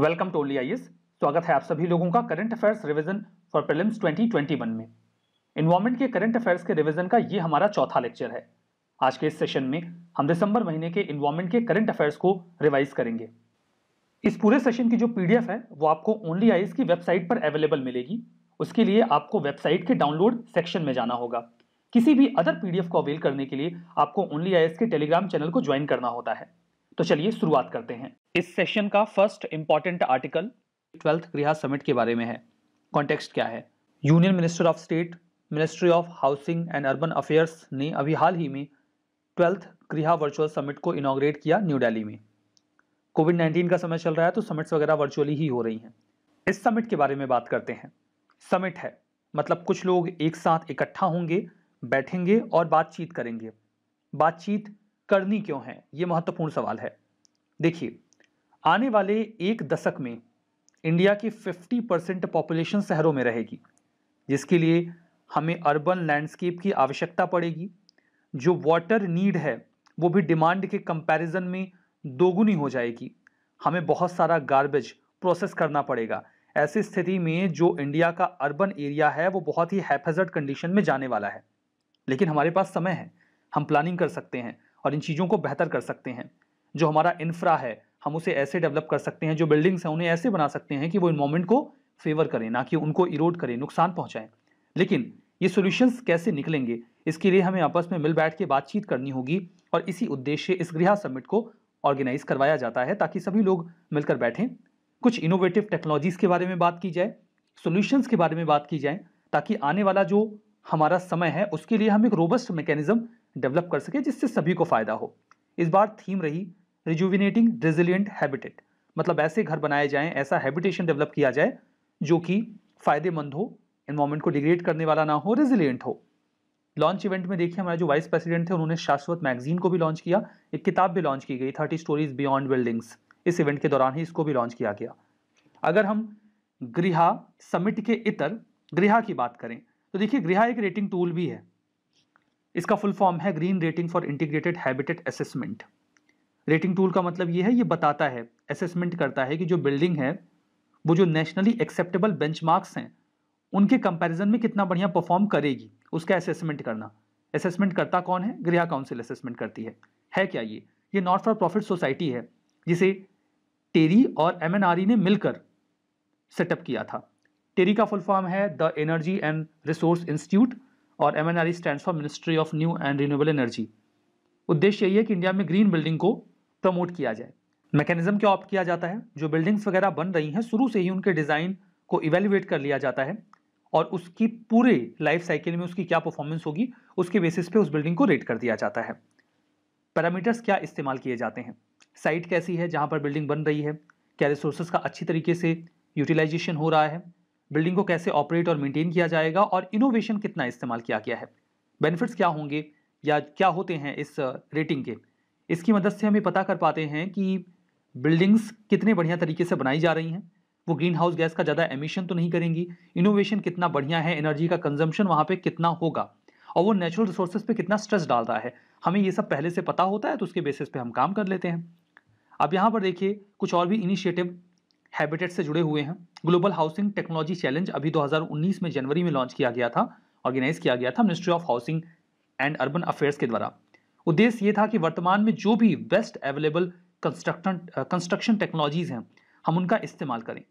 welcome to ओली स्वागत है आप सभी लोगों का current affairs revision for prelims 2021 में इन्वायरमेंट के करंट अफेयर्स के रिवीजन का ये हमारा चौथा लेक्चर है आज के इस सेशन में हम दिसंबर महीने के इन्वायरमेंट के करंट अफेयर्स को रिवाइज करेंगे इस पूरे सेशन की जो पीडीएफ है वो आपको ओनली आईएस की वेबसाइट पर अवेलेबल मिलेगी उसके लिए आपको वेबसाइट के डाउनलोड सेक्शन में जाना होगा किसी भी अदर पीडीएफ को अवेल करने के लिए आपको ओनली आईएस के टेलीग्राम चैनल को ज्वाइन करना होता है तो चलिए शुरुआत करते हैं इस सेशन का फर्स्ट इंपॉर्टेंट आर्टिकल ट्वेल्थ गृह समिट के बारे में है कॉन्टेक्स्ट क्या है union minister of state ministry of housing and urban affairs ने अभी हाल ही में ट्वेल्थ गृह वर्चुअल समिट को इनाग्रेट किया न्यू डेली में कोविड नाइन्टीन का समय चल रहा है तो समिट्स वगैरह वर्चुअली ही हो रही हैं इस समिट के बारे में बात करते हैं समिट है मतलब कुछ लोग एक साथ इकट्ठा होंगे बैठेंगे और बातचीत करेंगे बातचीत करनी क्यों है ये महत्वपूर्ण सवाल है देखिए आने वाले एक दशक में इंडिया की 50 परसेंट पॉपुलेशन शहरों में रहेगी जिसके लिए हमें अर्बन लैंडस्केप की आवश्यकता पड़ेगी जो वाटर नीड है वो भी डिमांड के कंपैरिजन में दोगुनी हो जाएगी हमें बहुत सारा गार्बेज प्रोसेस करना पड़ेगा ऐसी स्थिति में जो इंडिया का अर्बन एरिया है वो बहुत ही हैफेजर्ड कंडीशन में जाने वाला है लेकिन हमारे पास समय है हम प्लानिंग कर सकते हैं और इन चीज़ों को बेहतर कर सकते हैं जो हमारा इंफ्रा है हम उसे ऐसे डेवलप कर सकते हैं जो बिल्डिंग्स हैं उन्हें ऐसे बना सकते हैं कि वो इन्वॉर्मेंट को फेवर करें ना कि उनको इरोड करें नुकसान पहुँचाएँ लेकिन ये सोल्यूशंस कैसे निकलेंगे इसके लिए हमें आपस में मिल बैठ के बातचीत करनी होगी और इसी उद्देश्य इस गृह समिट को ऑर्गेनाइज करवाया जाता है ताकि सभी लोग मिलकर बैठें कुछ इनोवेटिव टेक्नोलॉजीज़ के बारे में बात की जाए सोल्यूशंस के बारे में बात की जाए ताकि आने वाला जो हमारा समय है उसके लिए हम एक रोबस्ट मैकेनिज्म डेवलप कर सके जिससे सभी को फ़ायदा हो इस बार थीम रही रिजुविनेटिंग रेजिलियंट हैबिटेट मतलब ऐसे घर बनाए जाएं ऐसा हैबिटेशन डेवलप किया जाए जो कि फ़ायदेमंद हो इन्वायरमेंट को डिग्रेड करने वाला ना हो रेजिलियंट हो लॉन्च इवेंट में देखिए हमारे जो वाइस प्रेसिडेंट थे उन्होंने शाश्वत मैगजीन को भी लॉन्च किया एक किताब भी लॉन्च की गई थर्टी स्टोरीज बियॉन्ड बिल्डिंग्स इस इवेंट के दौरान ही इसको भी लॉन्च किया गया अगर हम गृह समिट के इतर गृह की बात करें तो देखिए गृह एक रेटिंग टूल भी है इसका फुल फॉर्म है green rating for integrated habitat assessment rating tool का मतलब ये है ये बताता है असेसमेंट करता है कि जो बिल्डिंग है वो जो नेशनली एक्सेप्टेबल बेंच हैं उनके कंपेरिजन में कितना बढ़िया परफॉर्म करेगी उसका असेसमेंट करना असेसमेंट करता कौन है गृह काउंसिल असेसमेंट करती है है क्या ये ये नॉट फॉर प्रॉफिट सोसाइटी है जिसे टेरी और एम e ने मिलकर सेटअप किया था टेरी का फुल फॉर्म है the energy and resource institute और M N R E stand for ministry of new and renewable energy उद्देश्य यही है कि इंडिया में ग्रीन बिल्डिंग को प्रमोट किया जाए मैकेनिज्म क्या ऑप्ट किया जाता है जो बिल्डिंग्स वगैरह बन रही हैं शुरू से ही उनके डिज़ाइन को इवेल्युएट कर लिया जाता है और उसकी पूरे लाइफ साइकिल में उसकी क्या परफॉर्मेंस होगी उसके बेसिस पे उस बिल्डिंग को रेट कर दिया जाता है पैरामीटर्स क्या इस्तेमाल किए जाते हैं साइट कैसी है जहाँ पर बिल्डिंग बन रही है क्या रिसोर्सेज का अच्छी तरीके से यूटिलाइजेशन हो रहा है बिल्डिंग को कैसे ऑपरेट और मेंटेन किया जाएगा और इनोवेशन कितना इस्तेमाल किया गया है बेनिफिट्स क्या होंगे या क्या होते हैं इस रेटिंग के इसकी मदद से हमें पता कर पाते हैं कि बिल्डिंग्स कितने बढ़िया तरीके से बनाई जा रही हैं वो ग्रीन हाउस गैस का ज़्यादा एमिशन तो नहीं करेंगी इनोवेशन कितना बढ़िया है एनर्जी का कंजम्पशन वहाँ पर कितना होगा और वो नेचुरल रिसोर्सेज पे कितना स्ट्रेस डाल रहा है हमें ये सब पहले से पता होता है तो उसके बेसिस पे हम काम कर लेते हैं अब यहाँ पर देखिए कुछ और भी इनिशिएटिव हैबिटेट से जुड़े हुए हैं ग्लोबल हाउसिंग टेक्नोलॉजी चैलेंज अभी 2019 में जनवरी में लॉन्च किया गया था ऑर्गेनाइज किया गया था ministry of housing and urban affairs के द्वारा उद्देश्य ये था कि वर्तमान में जो भी best available construction construction technologies हैं हम उनका इस्तेमाल करें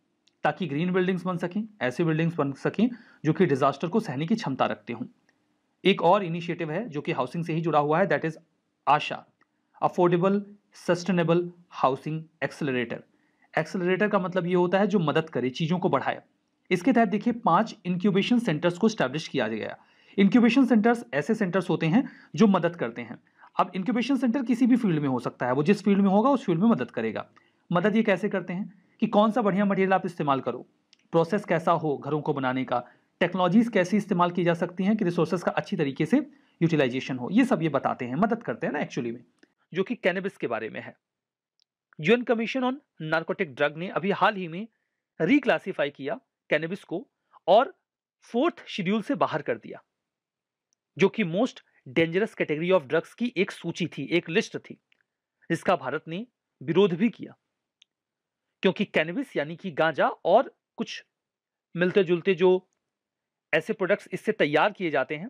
ताकि ग्रीन बिल्डिंग्स बन सकें ऐसी बिल्डिंग्स बन सकें जो कि डिज़ास्टर को सहने की क्षमता रखते हों एक और इनिशिएटिव है जो कि हाउसिंग से ही जुड़ा हुआ है that is ASHA affordable sustainable housing accelerator accelerator का मतलब ये होता है जो मदद करे चीज़ों को बढ़ाए इसके तहत देखिए पांच इंक्यूबेशन सेंटर्स को स्टैब्लिश किया गया इंक्यूबेशन सेंटर्स ऐसे सेंटर्स होते हैं जो मदद करते हैं अब इंक्यूबेशन सेंटर किसी भी फील्ड में हो सकता है वो जिस फील्ड में होगा उस फील्ड में मदद करेगा मदद ये कैसे करते हैं कि कौन सा बढ़िया मटेरियल आप इस्तेमाल करो प्रोसेस कैसा हो घरों को बनाने का टेक्नोलॉजीज कैसी इस्तेमाल की जा सकती हैं कि रिसोर्सेज का अच्छी तरीके से यूटिलाइजेशन हो ये सब ये बताते हैं मदद करते हैं ना एक्चुअली में जो कि कैनबिस के बारे में है UN commission on narcotic drug ने अभी हाल ही में रिक्लासीफाई किया कैनबिस को और फोर्थ शेड्यूल से बाहर कर दिया जो कि most dangerous category of drugs की एक सूची थी एक लिस्ट थी जिसका भारत ने विरोध भी किया क्योंकि कैनबिस यानी कि गांजा और कुछ मिलते जुलते जो ऐसे प्रोडक्ट्स इससे तैयार किए जाते हैं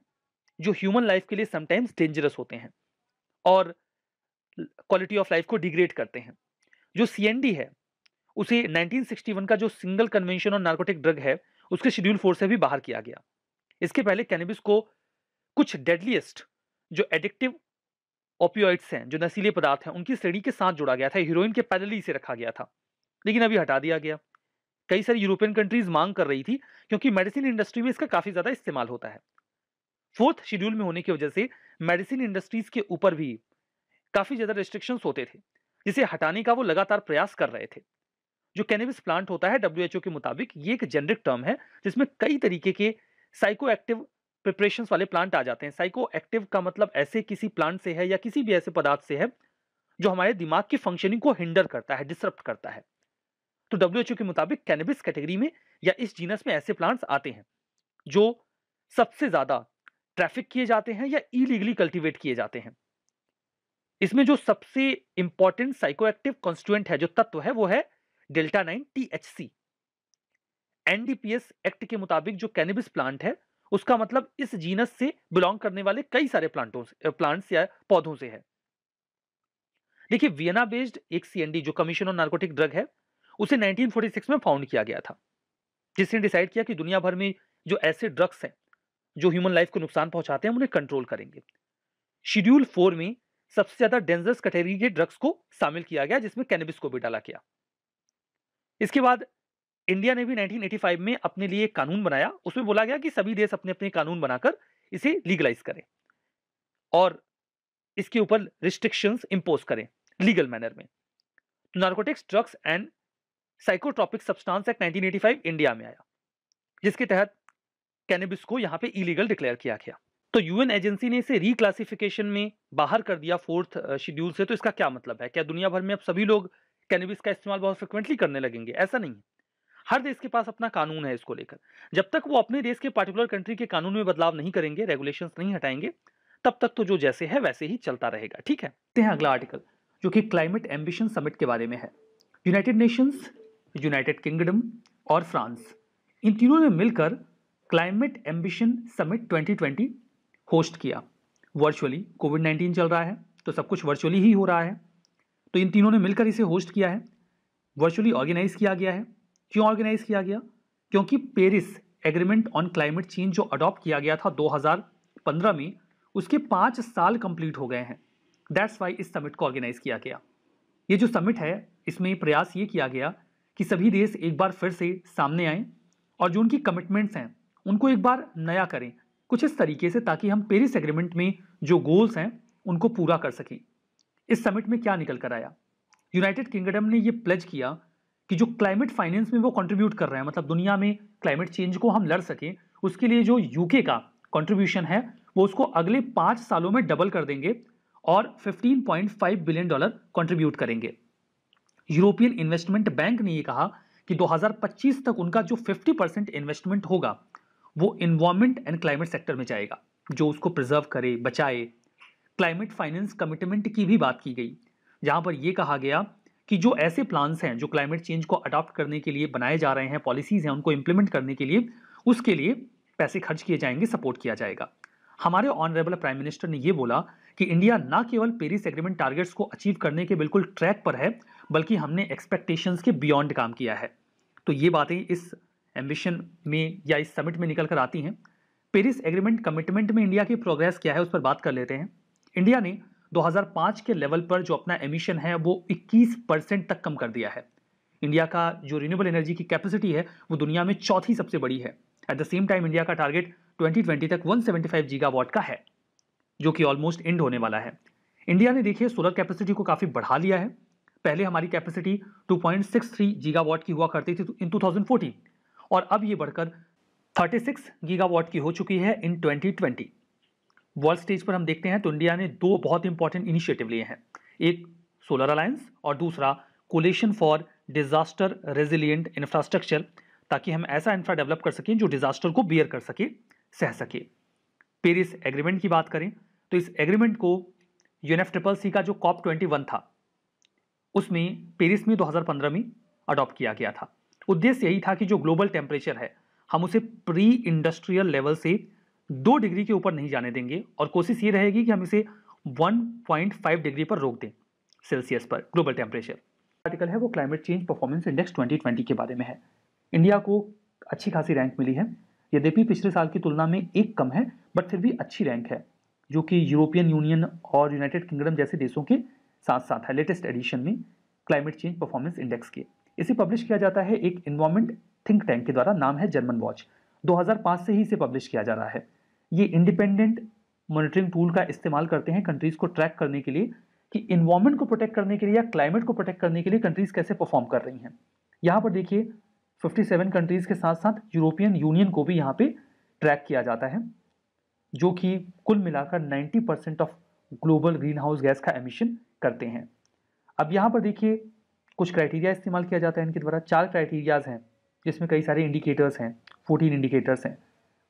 जो ह्यूमन लाइफ के लिए समटाइम्स डेंजरस होते हैं और क्वालिटी ऑफ लाइफ को डिग्रेड करते हैं जो सी है उसे 1961 का जो single convention on narcotic drug है उसके शेड्यूल फोर से भी बाहर किया गया इसके पहले कैनबिस को कुछ डेडलीस्ट जो एडिक्टिव ओपियोइड्स हैं जो नशीले पदार्थ हैं उनकी श्रेणी के साथ जोड़ा गया था हीरोइन के ही से रखा गया था लेकिन अभी हटा दिया गया कई सारी यूरोपियन कंट्रीज मांग कर रही थी क्योंकि मेडिसिन इंडस्ट्री में इसका काफ़ी ज़्यादा इस्तेमाल होता है फोर्थ शेड्यूल में होने की वजह से मेडिसिन इंडस्ट्रीज के ऊपर भी काफ़ी ज़्यादा रिस्ट्रिक्शंस होते थे जिसे हटाने का वो लगातार प्रयास कर रहे थे जो कैनबिस प्लांट होता है डब्ल्यू के मुताबिक ये एक जेनरिक टर्म है जिसमें कई तरीके के साइको एक्टिव प्रिपरेशन वाले प्लांट आ जाते हैं साइको एक्टिव का मतलब ऐसे किसी प्लांट से है या किसी भी ऐसे पदार्थ से है जो हमारे दिमाग की फंक्शनिंग को हिंडर करता है डिस्टर्ब करता है तो डब्ल्यू के मुताबिक कैनबिस कैटेगरी में या इस जीनस में ऐसे प्लांट्स आते हैं जो सबसे ज़्यादा ट्रैफिक किए जाते हैं या इलीगली कल्टीवेट किए जाते हैं इसमें जो सबसे इंपॉर्टेंट साइकोएक्टिव कॉन्स्टिट्यूएंट है जो तत्व है वो है delta nine T H C NDPS act के मुताबिक जो कैनिबिस प्लांट है उसका मतलब इस जीनस से बिलोंग करने वाले कई सारे प्लांटों से प्लांट्स या पौधों से है देखिए वियना बेस्ड एक सीएनडी जो कमीशन ऑन नार्कोटिक ड्रग है उसे 1946 में फाउंड किया गया था जिसने डिसाइड किया कि दुनिया भर में जो ऐसे ड्रग्स हैं जो ह्यूमन लाइफ को नुकसान पहुंचाते हैं उन्हें कंट्रोल करेंगे शेड्यूल फोर में सबसे ज्यादा डेंजरस कैटेगरी के ड्रग्स को शामिल किया गया जिसमें कैनबिस को भी डाला गया इसके बाद इंडिया ने भी 1985 में अपने लिए एक कानून बनाया उसमें बोला गया कि सभी देश अपने अपने कानून बनाकर इसे लीगलाइज करें और इसके ऊपर रिस्ट्रिक्शंस इंपोज करें लीगल मैनर में तो narcotics drugs and psychotropic substance act 1985 India में आया जिसके तहत कैनबिस को यहां पे इलीगल डिक्लेयर किया गया तो यूएन एजेंसी ने इसे रीक्लासिफिकेशन में बाहर कर दिया फोर्थ शेड्यूल से तो इसका क्या मतलब है क्या दुनिया भर में अब सभी लोग कैनबिस का इस्तेमाल बहुत फ्रिक्वेंटली करने लगेंगे ऐसा नहीं है हर देश के पास अपना कानून है इसको लेकर जब तक वो अपने देश के पार्टिकुलर कंट्री के कानून में बदलाव नहीं करेंगे रेगुलेशन नहीं हटाएंगे तब तक तो जो जैसे है वैसे ही चलता रहेगा ठीक है हैं अगला आर्टिकल जो कि क्लाइमेट एम्बिशन समिट के बारे में है यूनाइटेड नेशंस यूनाइटेड किंगडम और फ्रांस इन तीनों ने मिलकर क्लाइमेट एम्बिशन समिट 2020 होस्ट किया वर्चुअली कोविड नाइन्टीन चल रहा है तो सब कुछ वर्चुअली ही हो रहा है तो इन तीनों ने मिलकर इसे होस्ट किया है वर्चुअली ऑर्गेनाइज किया गया है क्यों ऑर्गेनाइज किया गया क्योंकि Paris agreement on climate change जो अडॉप्ट किया गया था 2015 में उसके पाँच साल कंप्लीट हो गए हैं दैट्स वाई इस समिट को ऑर्गेनाइज किया गया ये जो समिट है इसमें प्रयास ये किया गया कि सभी देश एक बार फिर से सामने आएँ और जो उनकी कमिटमेंट्स हैं उनको एक बार नया करें कुछ इस तरीके से ताकि हम पेरिस एग्रीमेंट में जो गोल्स हैं उनको पूरा कर सकें इस समिट में क्या निकल कर आया यूनाइटेड किंगडम ने ये प्लेज किया कि जो क्लाइमेट फाइनेंस में वो कंट्रीब्यूट कर रहे हैं मतलब दुनिया में क्लाइमेट चेंज को हम लड़ सकें उसके लिए जो यूके का कंट्रीब्यूशन है वो उसको अगले पाँच सालों में डबल कर देंगे और 15.5 बिलियन डॉलर कंट्रीब्यूट करेंगे यूरोपियन इन्वेस्टमेंट बैंक ने यह कहा कि 2025 तक उनका जो 50 परसेंट इन्वेस्टमेंट होगा वो इन्वामेंट एंड क्लाइमेट सेक्टर में जाएगा जो उसको प्रिजर्व करे बचाए क्लाइमेट फाइनेंस कमिटमेंट की भी बात की गई जहाँ पर यह कहा गया कि जो ऐसे प्लान्स हैं जो क्लाइमेट चेंज को अडॉप्ट करने के लिए बनाए जा रहे हैं पॉलिसीज़ हैं उनको इम्प्लीमेंट करने के लिए उसके लिए पैसे खर्च किए जाएंगे सपोर्ट किया जाएगा हमारे ऑनरेबल प्राइम मिनिस्टर ने यह बोला कि इंडिया ना केवल पेरिस एग्रीमेंट टारगेट्स को अचीव करने के बिल्कुल ट्रैक पर है बल्कि हमने एक्सपेक्टेशंस के बियॉन्ड काम किया है तो ये बातें इस एम्बिशन में या इस समिट में निकल कर आती हैं पेरिस एग्रीमेंट कमिटमेंट में इंडिया की प्रोग्रेस क्या है उस पर बात कर लेते हैं इंडिया ने 2005 के लेवल पर जो अपना एमिशन है वो 21 परसेंट तक कम कर दिया है इंडिया का जो रिन्यूएबल एनर्जी की कैपेसिटी है वो दुनिया में चौथी सबसे बड़ी है at the same time India का टारगेट 2020 तक 175 गीगावाट का है जो कि ऑलमोस्ट एंड होने वाला है इंडिया ने देखिए सोलर कैपेसिटी को काफ़ी बढ़ा लिया है पहले हमारी कैपेसिटी 2.63 गीगावाट की हुआ करती थी इन 2014 और अब ये बढ़कर 36 गीगावाट की हो चुकी है इन 2020 वर्ल्ड स्टेज पर हम देखते हैं तो इंडिया ने दो बहुत इंपॉर्टेंट इनिशिएटिव लिए हैं एक सोलर अलायंस और दूसरा coalition for disaster resilient infrastructure ताकि हम ऐसा इंफ्रा डेवलप कर सकें जो डिजास्टर को बियर कर सके सह सके पेरिस एग्रीमेंट की बात करें तो इस एग्रीमेंट को यूएनएफ ट्रिपल सी का जो कॉप ट्वेंटी वन था उसमें पेरिस में 2015 में अडॉप्ट किया गया था उद्देश्य यही था कि जो ग्लोबल टेम्परेचर है हम उसे प्री इंडस्ट्रियल लेवल से दो डिग्री के ऊपर नहीं जाने देंगे और कोशिश ये रहेगी कि हम इसे 1.5 डिग्री पर रोक दें सेल्सियस पर ग्लोबल टेम्परेचर आर्टिकल है वो क्लाइमेट चेंज परफॉर्मेंस इंडेक्स 2020 के बारे में है इंडिया को अच्छी खासी रैंक मिली है यद्यपि पिछले साल की तुलना में एक कम है बट फिर भी अच्छी रैंक है जो कि यूरोपियन यूनियन और यूनाइटेड किंगडम जैसे देशों के साथ साथ है लेटेस्ट एडिशन में क्लाइमेट चेंज परफॉर्मेंस इंडेक्स के इसे पब्लिश किया जाता है एक इन्वायरमेंट थिंक टैंक के द्वारा नाम है जर्मन वॉच 2005 से ही इसे पब्लिश किया जा रहा है ये इंडिपेंडेंट मॉनिटरिंग टूल का इस्तेमाल करते हैं कंट्रीज़ को ट्रैक करने के लिए कि इन्वायरमेंट को प्रोटेक्ट करने के लिए या क्लाइमेट को प्रोटेक्ट करने के लिए कंट्रीज़ कैसे परफॉर्म कर रही हैं यहाँ पर देखिए 57 कंट्रीज़ के साथ साथ यूरोपियन यूनियन को भी यहाँ पे ट्रैक किया जाता है जो कि कुल मिलाकर 90 percent of global greenhouse gas का एमिशन करते हैं अब यहाँ पर देखिए कुछ क्राइटेरिया इस्तेमाल किया जाता है इनके द्वारा चार क्राइटेरियाज़ हैं जिसमें कई सारे इंडिकेटर्स हैं फोर्टीन इंडिकेटर्स हैं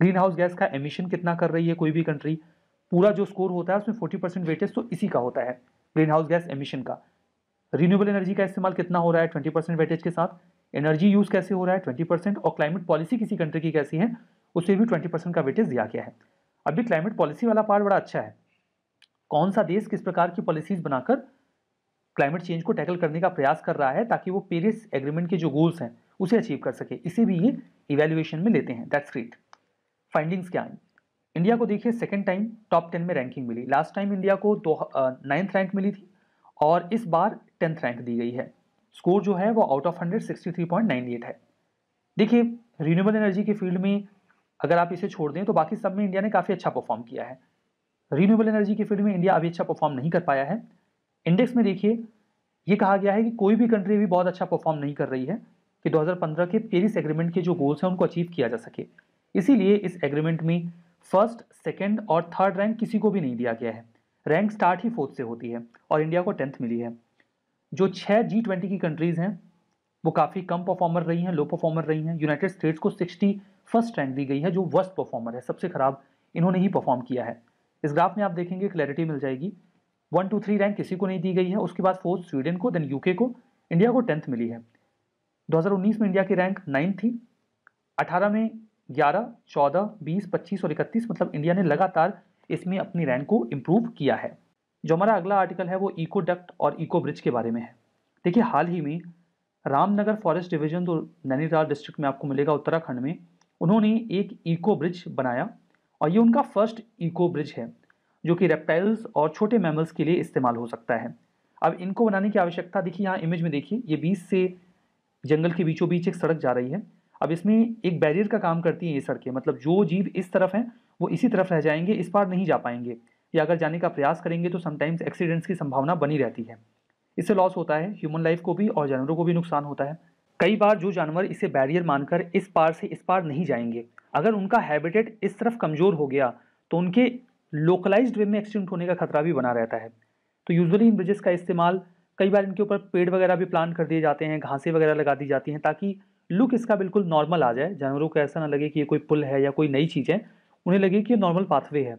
ग्रीन हाउस गैस का एमिशन कितना कर रही है कोई भी कंट्री पूरा जो स्कोर होता है उसमें फोर्टी परसेंट वेटेज तो इसी का होता है ग्रीन हाउस गैस एमिशन का रिन्यूएबल एनर्जी का इस्तेमाल कितना हो रहा है ट्वेंटी परसेंट वेटेज के साथ एनर्जी यूज़ कैसे हो रहा है ट्वेंटी परसेंट और क्लाइमेट पॉलिसी किसी कंट्री की कैसी है उसे भी ट्वेंटी परसेंट का वेटेज दिया गया है अभी क्लाइमेट पॉलिसी वाला पार्ट बड़ा अच्छा है कौन सा देश किस प्रकार की पॉलिसीज बनाकर क्लाइमेट चेंज को टैकल करने का प्रयास कर रहा है ताकि वो पेरिस एग्रीमेंट के जो गोल्स हैं उसे अचीव कर सके इसे भी ये इवेल्युएशन में लेते हैं दैट्स ग्रेट फाइंडिंग्स क्या हैं इंडिया को देखिए सेकेंड टाइम टॉप टेन में रैंकिंग मिली लास्ट टाइम इंडिया को दो नाइन्थ रैंक मिली थी और इस बार टेंथ रैंक दी गई है स्कोर जो है वो out of hundred sixty three point nine eight है देखिए रीन्यूएबल एनर्जी के फील्ड में अगर आप इसे छोड़ दें तो बाकी सब में इंडिया ने काफ़ी अच्छा परफॉर्म किया है रीन्यूएबल एनर्जी के फील्ड में इंडिया अभी अच्छा परफॉर्म नहीं कर पाया है इंडेक्स में देखिए ये कहा गया है कि कोई भी कंट्री अभी बहुत अच्छा परफॉर्म नहीं कर रही है कि 2015 के पेरिस एग्रीमेंट के जो गोल्स हैं उनको अचीव किया जा सके इसीलिए इस एग्रीमेंट में फर्स्ट सेकेंड और थर्ड रैंक किसी को भी नहीं दिया गया है रैंक स्टार्ट ही फोर्थ से होती है और इंडिया को टेंथ मिली है जो छः जी ट्वेंटी की कंट्रीज़ हैं वो काफ़ी कम परफॉर्मर रही हैं लो परफॉर्मर रही हैं यूनाइटेड स्टेट्स को सिक्सटी फर्स्ट रैंक दी गई है जो वर्स्ट परफॉर्मर है सबसे ख़राब इन्होंने ही परफॉर्म किया है इस ग्राफ में आप देखेंगे क्लैरिटी मिल जाएगी वन टू थ्री रैंक किसी को नहीं दी गई है उसके बाद फोर्थ स्वीडन को देन यूके को इंडिया को टेंथ मिली है 2019 में इंडिया की रैंक नाइन थी 18 में 11, 14, 20, 25 और 31 मतलब इंडिया ने लगातार इसमें अपनी रैंक को इम्प्रूव किया है जो हमारा अगला आर्टिकल है वो इको डक्ट और इको ब्रिज के बारे में है देखिए हाल ही में रामनगर फॉरेस्ट डिवीजन जो नैनीताल डिस्ट्रिक्ट में आपको मिलेगा उत्तराखंड में उन्होंने एक ईको ब्रिज बनाया और ये उनका फर्स्ट ईको ब्रिज है जो कि रेप्टाइल्स और छोटे मैमल्स के लिए इस्तेमाल हो सकता है अब इनको बनाने की आवश्यकता देखिए यहाँ इमेज में देखिए ये बीच से जंगल के बीचों बीच एक सड़क जा रही है अब इसमें एक बैरियर का काम करती हैं ये सड़कें मतलब जो जीव इस तरफ हैं वो इसी तरफ रह जाएंगे इस पार नहीं जा पाएंगे या अगर जाने का प्रयास करेंगे तो समटाइम्स एक्सीडेंट्स की संभावना बनी रहती है इससे लॉस होता है ह्यूमन लाइफ को भी और जानवरों को भी नुकसान होता है कई बार जो जानवर इसे बैरियर मानकर इस पार से इस पार नहीं जाएंगे अगर उनका हैबिटेट इस तरफ कमज़ोर हो गया तो उनके लोकलाइज्ड वे में एक्सीडेंट होने का खतरा भी बना रहता है तो यूजुअली इन ब्रिजेस का इस्तेमाल कई बार इनके ऊपर पेड़ वगैरह भी प्लान कर दिए जाते हैं घासें वगैरह लगा दी जाती हैं ताकि लुक इसका बिल्कुल नॉर्मल आ जाए जानवरों को ऐसा ना लगे कि ये कोई पुल है या कोई नई चीज़ है उन्हें लगे कि ये नॉर्मल पाथवे है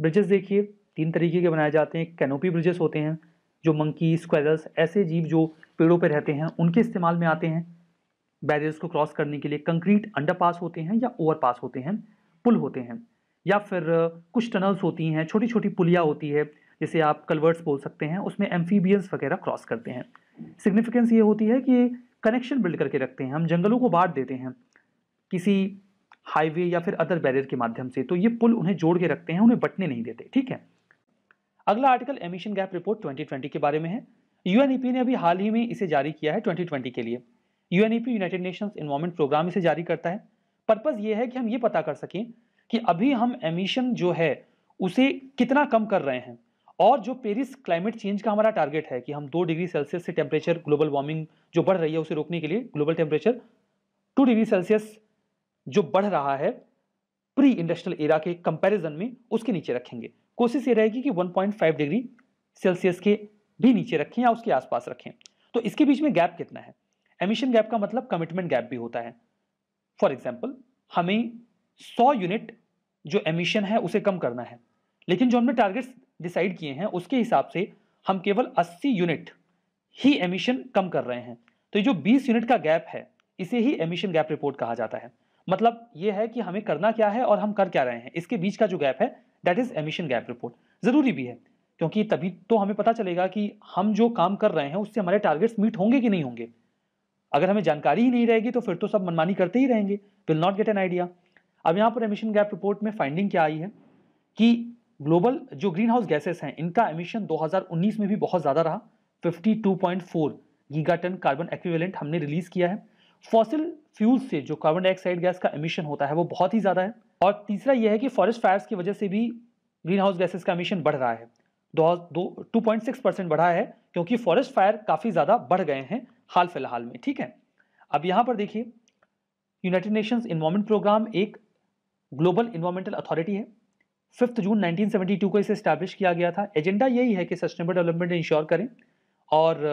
ब्रिजेस देखिए तीन तरीके के बनाए जाते हैं कैनोपी ब्रिजेस होते हैं जो मंकी स्क्वेरल्स ऐसे जीव जो पेड़ों पर पे रहते हैं उनके इस्तेमाल में आते हैं बैरियर्स को क्रॉस करने के लिए कंक्रीट अंडरपास होते हैं या ओवरपास होते हैं पुल होते हैं या फिर कुछ टनल्स होती हैं छोटी छोटी पुलिया होती है जिसे आप कलवर्ट्स बोल सकते हैं उसमें एम्फीबियंस वगैरह क्रॉस करते हैं सिग्निफिकेंस ये होती है कि कनेक्शन बिल्ड करके रखते हैं हम जंगलों को बांट देते हैं किसी हाईवे या फिर अदर बैरियर के माध्यम से तो ये पुल उन्हें जोड़ के रखते हैं उन्हें बटने नहीं देते ठीक है अगला आर्टिकल एमिशन गैप रिपोर्ट 2020 के बारे में है यूएनईपी e ने अभी हाल ही में इसे जारी किया है 2020 के लिए UNEP United Nations environment programme इसे जारी करता है पर्पज़ ये है कि हम ये पता कर सकें कि अभी हम एमिशन जो है उसे कितना कम कर रहे हैं और जो पेरिस क्लाइमेट चेंज का हमारा टारगेट है कि हम दो डिग्री सेल्सियस से टेम्परेचर ग्लोबल वार्मिंग जो बढ़ रही है उसे रोकने के लिए global temperature two degree Celsius जो बढ़ रहा है प्री इंडस्ट्रियल एरा के कंपैरिजन में उसके नीचे रखेंगे कोशिश ये रहेगी कि 1.5 डिग्री सेल्सियस के भी नीचे रखें या उसके आसपास रखें तो इसके बीच में गैप कितना है एमिशन गैप का मतलब कमिटमेंट गैप भी होता है फॉर एग्जाम्पल हमें सौ यूनिट जो एमिशन है उसे कम करना है लेकिन जो हमने टारगेट्स डिसाइड किए हैं उसके हिसाब से हम केवल 80 यूनिट ही एमिशन कम कर रहे हैं तो ये जो 20 यूनिट का गैप है इसे ही एमिशन गैप रिपोर्ट कहा जाता है मतलब ये है कि हमें करना क्या है और हम कर क्या रहे हैं इसके बीच का जो गैप है that is emission gap report ज़रूरी भी है क्योंकि तभी तो हमें पता चलेगा कि हम जो काम कर रहे हैं उससे हमारे टारगेट्स मीट होंगे कि नहीं होंगे अगर हमें जानकारी ही नहीं रहेगी तो फिर तो सब मनमानी करते ही रहेंगे will not get an idea अब यहाँ पर एमिशन गैप रिपोर्ट में फाइंडिंग क्या आई है कि ग्लोबल जो ग्रीन हाउस गैसेस हैं इनका एमिशन 2019 में भी बहुत ज़्यादा रहा 52.4 गीगाटन कार्बन एक्विवेलेंट हमने रिलीज किया है फॉसिल फ्यूल से जो कार्बन डाइऑक्साइड गैस का एमिशन होता है वो बहुत ही ज़्यादा है और तीसरा यह है कि फॉरेस्ट फायर्स की वजह से भी ग्रीन हाउस गैसेज का एमिशन बढ़ रहा है दो दो टू पॉइंट सिक्स परसेंट बढ़ा है क्योंकि फॉरेस्ट फायर काफ़ी ज़्यादा बढ़ गए हैं हाल फिलहाल में ठीक है अब यहाँ पर देखिए यूनाइटेड नेशंस इन्वायरमेंट प्रोग्राम एक ग्लोबल इन्वायरमेंटल अथॉरिटी है फिफ्थ जून 1972 को इसे स्टैब्लिश किया गया था एजेंडा यही है कि सस्टेनेबल डेवलपमेंट इंश्योर करें और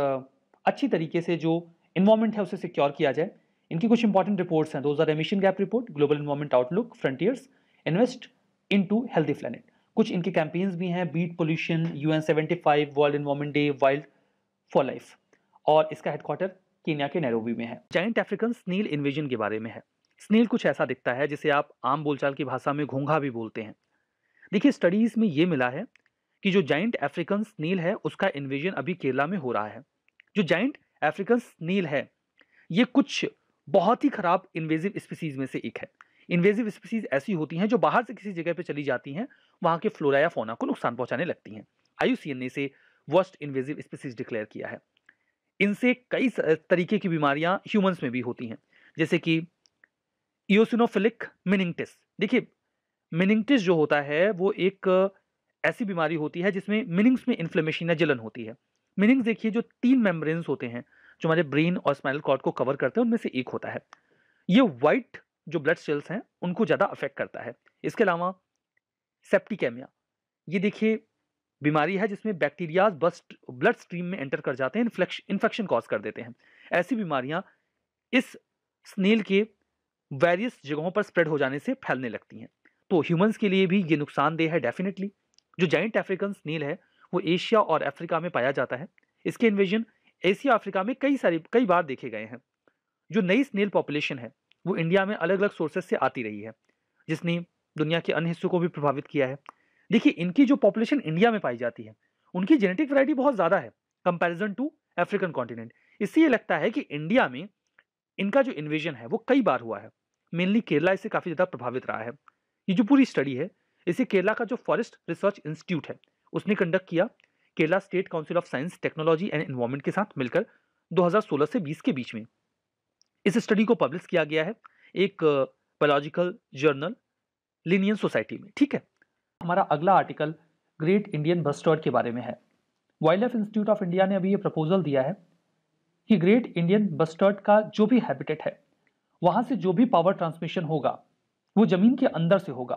अच्छी तरीके से जो इन्वायरमेंट है उसे सिक्योर किया जाए इनकी कुछ इंपॉर्टेंट रिपोर्ट्स हैं दो हज़ार emission gap report global environment outlook frontiers invest into healthy planet कुछ इनके कैंपेन्स भी हैं beat pollution U N seventy five world environment day wild for life और इसका हेडक्वार्टर केन्या के नैरोवी में है जाइंट अफ्रीकन स्नील इन्वेजन के बारे में है स्नेल कुछ ऐसा दिखता है जिसे आप आम बोलचाल की भाषा में घोंघा भी बोलते हैं देखिए स्टडीज में ये मिला है कि जो जाइंट अफ्रीकन स्नेल है उसका इन्वेजन अभी केरला में हो रहा है जो जाइंट अफ्रीकन स्नेल है ये कुछ बहुत ही खराब इन्वेजिव स्पीसीज में से एक है इन्वेजिव स्पीसीज ऐसी होती हैं जो बाहर से किसी जगह पर चली जाती हैं वहाँ के फ्लोरा या फोना को नुकसान पहुँचाने लगती हैं आई ने इसे वर्स्ट इन्वेजिव स्पीसीज डिक्लेयर किया है इनसे कई तरीके की बीमारियाँ ह्यूमन्स में भी होती हैं जैसे कि यूसिनोफिलिक मिनिंगटिस देखिए मिनिंगटिस जो होता है वो एक ऐसी बीमारी होती है जिसमें मिनिंग्स में इन्फ्लेमेशन या जलन होती है मिनिंग्स देखिए जो तीन मेम्ब्रेन होते हैं जो हमारे ब्रेन और स्पाइनल कॉर्ड को कवर करते हैं उनमें से एक होता है ये वाइट जो ब्लड सेल्स हैं उनको ज़्यादा अफेक्ट करता है इसके अलावा सेप्टिकेमिया ये देखिए बीमारी है जिसमें बैक्टीरियाज बस्ट ब्लड स्ट्रीम में एंटर कर जाते हैं इन्फेक्शन कॉज कर देते हैं ऐसी बीमारियां इस स्नेल के वेरियस जगहों पर स्प्रेड हो जाने से फैलने लगती हैं तो ह्यूमंस के लिए भी ये नुकसानदेह है डेफिनेटली जो जाइंट अफ्रीकन स्नील है वो एशिया और अफ्रीका में पाया जाता है इसके इन्वेजन एशिया अफ्रीका में कई सारी कई बार देखे गए हैं जो नई स्नेल पॉपुलेशन है वो इंडिया में अलग अलग सोर्सेज से आती रही है जिसने दुनिया के अन्य हिस्सों को भी प्रभावित किया है देखिए इनकी जो पॉपुलेशन इंडिया में पाई जाती है उनकी जेनेटिक वैरायटी बहुत ज़्यादा है कंपैरिजन टू अफ्रीकन कॉन्टिनेंट इससे ये लगता है कि इंडिया में इनका जो इन्वेजन है वो कई बार हुआ है मेनली केरला इसे काफ़ी ज़्यादा प्रभावित रहा है ये जो पूरी स्टडी है इसे केरला का जो फॉरेस्ट रिसर्च इंस्टीट्यूट है उसने कंडक्ट किया Kerala state council of science technology and environment के साथ मिलकर 2016 से 20 के बीच में इस स्टडी को पब्लिश किया गया है एक बायोलॉजिकल जर्नल लिनियन सोसाइटी में ठीक है हमारा अगला आर्टिकल ग्रेट इंडियन बस्टर्ड के बारे में है wildlife institute of India ने अभी ये प्रपोजल दिया है कि ग्रेट इंडियन बस्टर्ड का जो भी हैबिटेट है वहां से जो भी पावर ट्रांसमिशन होगा वो जमीन के अंदर से होगा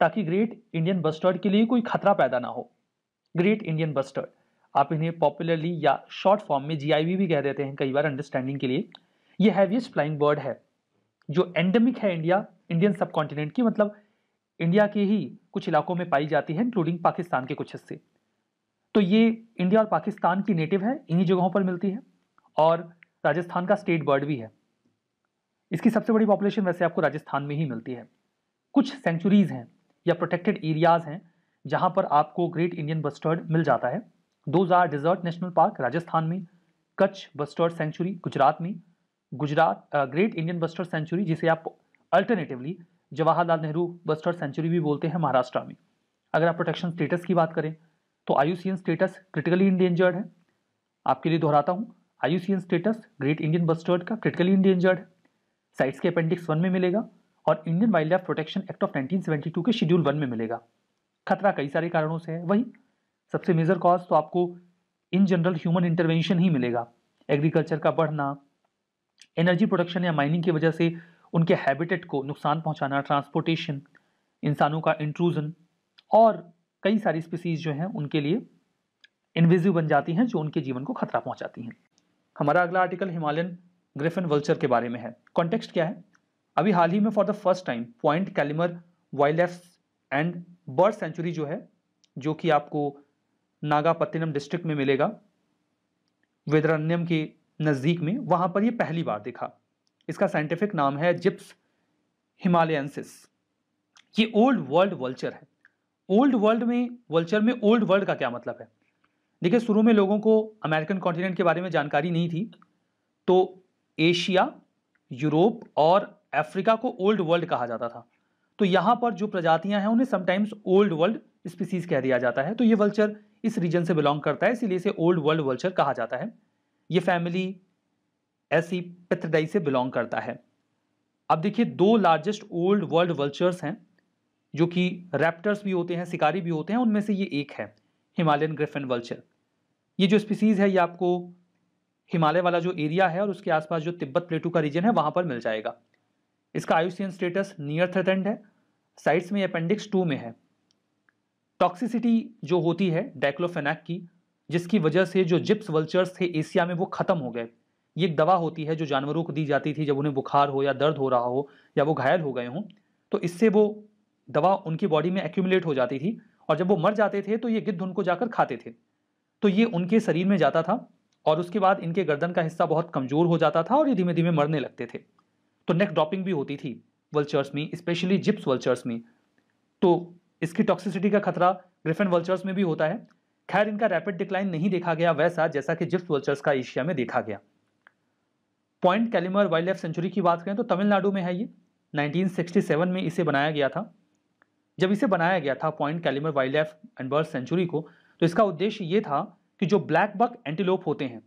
ताकि ग्रेट इंडियन बस्टर्ड के लिए कोई खतरा पैदा ना हो ग्रेट इंडियन बस्टर्ड आप इन्हें पॉपुलरली या शॉर्ट फॉर्म में जीआईबी भी कह देते हैं कई बार अंडरस्टैंडिंग के लिए ये हैवीएस्ट फ्लाइंग बर्ड है जो एंडेमिक है इंडिया इंडियन सब कॉन्टिनेंट की मतलब इंडिया के ही कुछ इलाकों में पाई जाती है इंक्लूडिंग पाकिस्तान के कुछ हिस्से तो ये इंडिया और पाकिस्तान की नेटिव है इन्हीं जगहों पर मिलती है और राजस्थान का स्टेट बर्ड भी है इसकी सबसे बड़ी पॉपुलेशन वैसे आपको राजस्थान में ही मिलती है कुछ सेंचुरीज हैं या प्रोटेक्टेड एरियाज हैं जहां पर आपको ग्रेट इंडियन बस्टर्ड मिल जाता है दो आर डिजर्ट नेशनल पार्क राजस्थान में कच्छ बस्टर्ड सेंचुरी गुजरात में Gujarat great Indian bustard sanctuary जिसे आप alternatively Jawaharlal Nehru bustard sanctuary भी बोलते हैं महाराष्ट्र में अगर आप प्रोटेक्शन स्टेटस की बात करें तो आई स्टेटस क्रिटिकली इंडेंजर्ड है आपके लिए दोहराता हूँ I status great Indian bustard का क्रिटिकली इंडेंजर्ड है साइट्स के अपेंडिक्स वन में मिलेगा और Indian wildlife protection act of 1972 के शेड्यूल वन में मिलेगा खतरा कई सारे कारणों से है वही सबसे मेजर कॉज तो आपको इन जनरल ह्यूमन इंटरवेंशन ही मिलेगा एग्रीकल्चर का बढ़ना एनर्जी प्रोडक्शन या माइनिंग की वजह से उनके हैबिटेट को नुकसान पहुंचाना ट्रांसपोर्टेशन इंसानों का इंट्रूजन और कई सारी स्पीसीज जो हैं उनके लिए इन्विजिव बन जाती हैं जो उनके जीवन को खतरा पहुंचाती हैं हमारा अगला आर्टिकल हिमालयन ग्रिफिन वल्चर के बारे में है कॉन्टेक्स्ट क्या है अभी हाल ही में for the first time point Calimere wildlife and bird sanctuary जो है जो कि आपको नागापत्तिनम डिस्ट्रिक्ट में मिलेगा वेदरण्यम के नज़दीक में वहाँ पर ये पहली बार देखा इसका साइंटिफिक नाम है जिप्स हिमालयसिस ये ओल्ड वर्ल्ड वल्चर है ओल्ड वर्ल्ड में वल्चर में ओल्ड वर्ल्ड का क्या मतलब है देखिए शुरू में लोगों को अमेरिकन कॉन्टिनेंट के बारे में जानकारी नहीं थी तो एशिया यूरोप और अफ्रीका को ओल्ड वर्ल्ड कहा जाता था तो यहाँ पर जो प्रजातियाँ हैं उन्हें समटाइम्स ओल्ड वर्ल्ड स्पीसीज कह दिया जाता है तो ये वल्चर इस रीजन से बिलोंग करता है इसीलिए इसे ओल्ड वर्ल्ड वल्चर कहा जाता है ये फैमिली ऐसी पित्रदाई से बिलोंग करता है अब देखिए दो लार्जेस्ट ओल्ड वर्ल्ड वल्चर्स हैं जो कि रैप्टर्स भी होते हैं शिकारी भी होते हैं उनमें से ये एक है हिमालयन ग्रिफिन वल्चर ये जो स्पीसीज़ है ये आपको हिमालय वाला जो एरिया है और उसके आसपास जो तिब्बत प्लेटू का रीजन है वहाँ पर मिल जाएगा इसका आयुषियन स्टेटस नियर थ्रेटेंड है साइट्स में अपेंडिक्स टू में है टॉक्सिसिटी जो होती है डैक्लोफेनैक की जिसकी वजह से जो जिप्स वल्चर्स थे एशिया में वो ख़त्म हो गए ये एक दवा होती है जो जानवरों को दी जाती थी जब उन्हें बुखार हो या दर्द हो रहा हो या वो घायल हो गए हों तो इससे वो दवा उनकी बॉडी में एक्यूमुलेट हो जाती थी और जब वो मर जाते थे तो ये गिद्ध उनको जाकर खाते थे तो ये उनके शरीर में जाता था और उसके बाद इनके गर्दन का हिस्सा बहुत कमजोर हो जाता था और ये धीमे धीमे मरने लगते थे तो नेक ड्रॉपिंग भी होती थी वल्चर्स में स्पेशली जिप्स वल्चर्स में तो इसकी टॉक्सिसिटी का खतरा ग्रिफिन वल्चर्स में भी होता है खैर इनका रैपिड डिक्लाइन नहीं देखा गया वैसा जैसा कि जिप्स वल्चर्स का एशिया में देखा गया point Calimere wildlife sanctuary की बात करें तो तमिलनाडु में है ये 1967 में इसे बनाया गया था जब इसे बनाया गया था point Calimere wildlife and bird sanctuary को तो इसका उद्देश्य ये था कि जो ब्लैक बक एंटीलोप होते हैं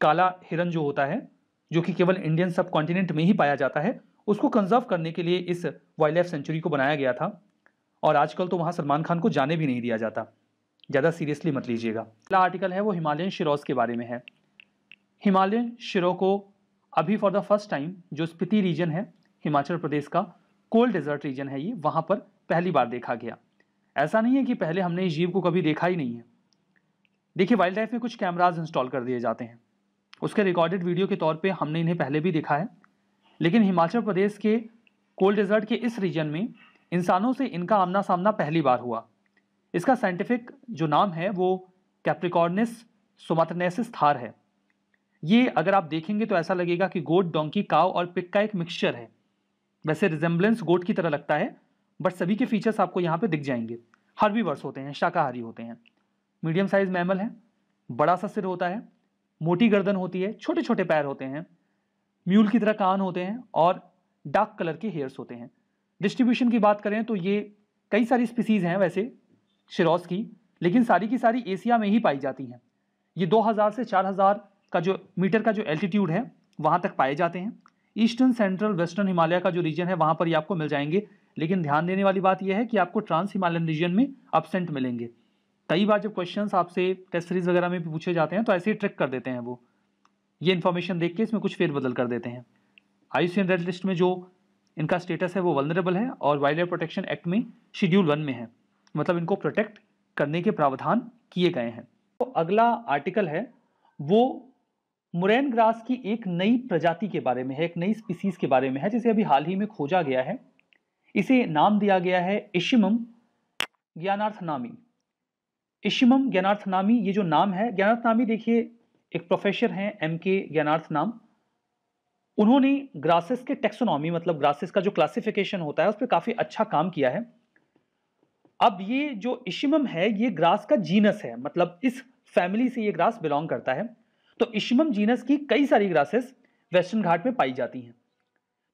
काला हिरन जो होता है जो कि केवल इंडियन सब कॉन्टिनेंट में ही पाया जाता है उसको कंजर्व करने के लिए इस वाइल्ड लाइफ सेंचुरी को बनाया गया था और आजकल तो वहाँ सलमान खान को जाने भी नहीं दिया जाता ज़्यादा सीरियसली मत लीजिएगा पहला आर्टिकल है वो हिमालयन शिरोज़ के बारे में है हिमालयन शिरो को अभी फॉर द फर्स्ट टाइम जो स्पीति रीजन है हिमाचल प्रदेश का कोल्ड डेजर्ट रीजन है ये वहाँ पर पहली बार देखा गया ऐसा नहीं है कि पहले हमने इस जीव को कभी देखा ही नहीं है देखिए वाइल्ड लाइफ में कुछ कैमराज इंस्टॉल कर दिए जाते हैं उसके रिकॉर्डेड वीडियो के तौर पे हमने इन्हें पहले भी देखा है लेकिन हिमाचल प्रदेश के कोल्ड डेजर्ट के इस रीजन में इंसानों से इनका आमना सामना पहली बार हुआ इसका साइंटिफिक जो नाम है वो कैप्रिकॉर्निस सोमातनेसिस थार है ये अगर आप देखेंगे तो ऐसा लगेगा कि गोट डोंकी काव और पिक का एक मिक्सचर है वैसे रिजेंबलेंस गोट की तरह लगता है बट सभी के फीचर्स आपको यहाँ पे दिख जाएंगे हर्बीवर्स होते हैं शाकाहारी होते हैं मीडियम साइज मैमल है बड़ा सा सिर होता है मोटी गर्दन होती है छोटे छोटे पैर होते हैं म्यूल की तरह कान होते हैं और डार्क कलर के हेयर्स होते हैं डिस्ट्रीब्यूशन की बात करें तो ये कई सारी स्पीसीज़ हैं वैसे शिरोस की लेकिन सारी की सारी एशिया में ही पाई जाती हैं ये 2000 से 4000 का जो मीटर का जो एल्टीट्यूड है वहाँ तक पाए जाते हैं ईस्टर्न सेंट्रल वेस्टर्न हिमालय का जो रीजन है वहाँ पर ये आपको मिल जाएंगे लेकिन ध्यान देने वाली बात यह है कि आपको ट्रांस हिमालयन रीजन में अपसेंट मिलेंगे कई बार जब क्वेश्चन आपसे टेस्ट सीरीज वगैरह में भी पूछे जाते हैं तो ऐसे ही ट्रिक कर देते हैं वो ये इन्फॉर्मेशन देख के इसमें कुछ फेरबदल कर देते हैं आई रेड लिस्ट में जो इनका स्टेटस है वो वनरेबल है और वाइल्ड लाइफ प्रोटेक्शन एक्ट में शेड्यूल वन में है मतलब इनको प्रोटेक्ट करने के प्रावधान किए गए हैं तो अगला आर्टिकल है वो मुरैन ग्रास की एक नई प्रजाति के बारे में है एक नई स्पीसीज के बारे में है जिसे अभी हाल ही में खोजा गया है इसे नाम दिया गया है एशिमम ज्ञानार्थ नामी इशिमम ज्ञानार्थ नामी ये जो नाम है ज्ञानार्थ नामी देखिए एक प्रोफेसर हैं एम के ज्ञानार्थ नाम उन्होंने ग्रासेस के टेक्सोनॉमी मतलब ग्रासेस का जो क्लासिफिकेशन होता है उस पर काफ़ी अच्छा काम किया है अब ये जो इशिमम है ये ग्रास का जीनस है मतलब इस फैमिली से ये ग्रास बिलोंग करता है तो इशिमम जीनस की कई सारी ग्रासेस वेस्टर्न घाट में पाई जाती हैं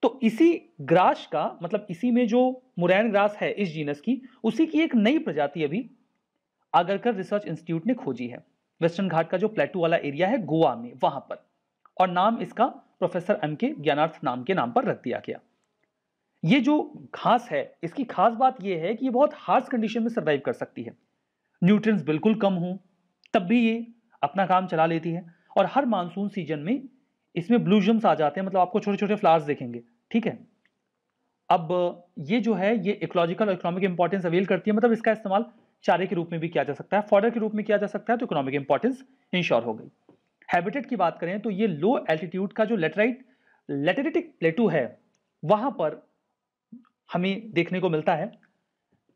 तो इसी ग्रास का मतलब इसी में जो मुरैन ग्रास है इस जीनस की उसी की एक नई प्रजाति अभी आगरकर रिसर्च इंस्टीट्यूट ने खोजी है वेस्टर्न घाट का जो प्लेटू वाला एरिया है गोवा में वहां पर और नाम इसका प्रोफेसर एम के ज्ञानार्थ नाम के नाम पर रख दिया गया ये जो घास है इसकी खास बात यह है कि ये बहुत हार्श कंडीशन में सर्वाइव कर सकती है न्यूट्रिएंट्स बिल्कुल कम हो तब भी ये अपना काम चला लेती है और हर मानसून सीजन में इसमें ब्लू जम्स आ जाते हैं मतलब आपको छोटे छोटे फ्लावर्स देखेंगे ठीक है अब ये जो है ये इकोलॉजिकल और इकोनॉमिक इंपॉर्टेंस अवेल करती है मतलब इसका इस्तेमाल चारे के रूप में भी किया जा सकता है फॉर्डर के रूप में किया जा सकता है तो इकोनॉमिक इंपॉर्टेंस इंश्योर हो गई हैबिटेट की बात करें तो ये लो एल्टीट्यूड का जो लेटराइट लेटरिटिक प्लेटू है वहां पर हमें देखने को मिलता है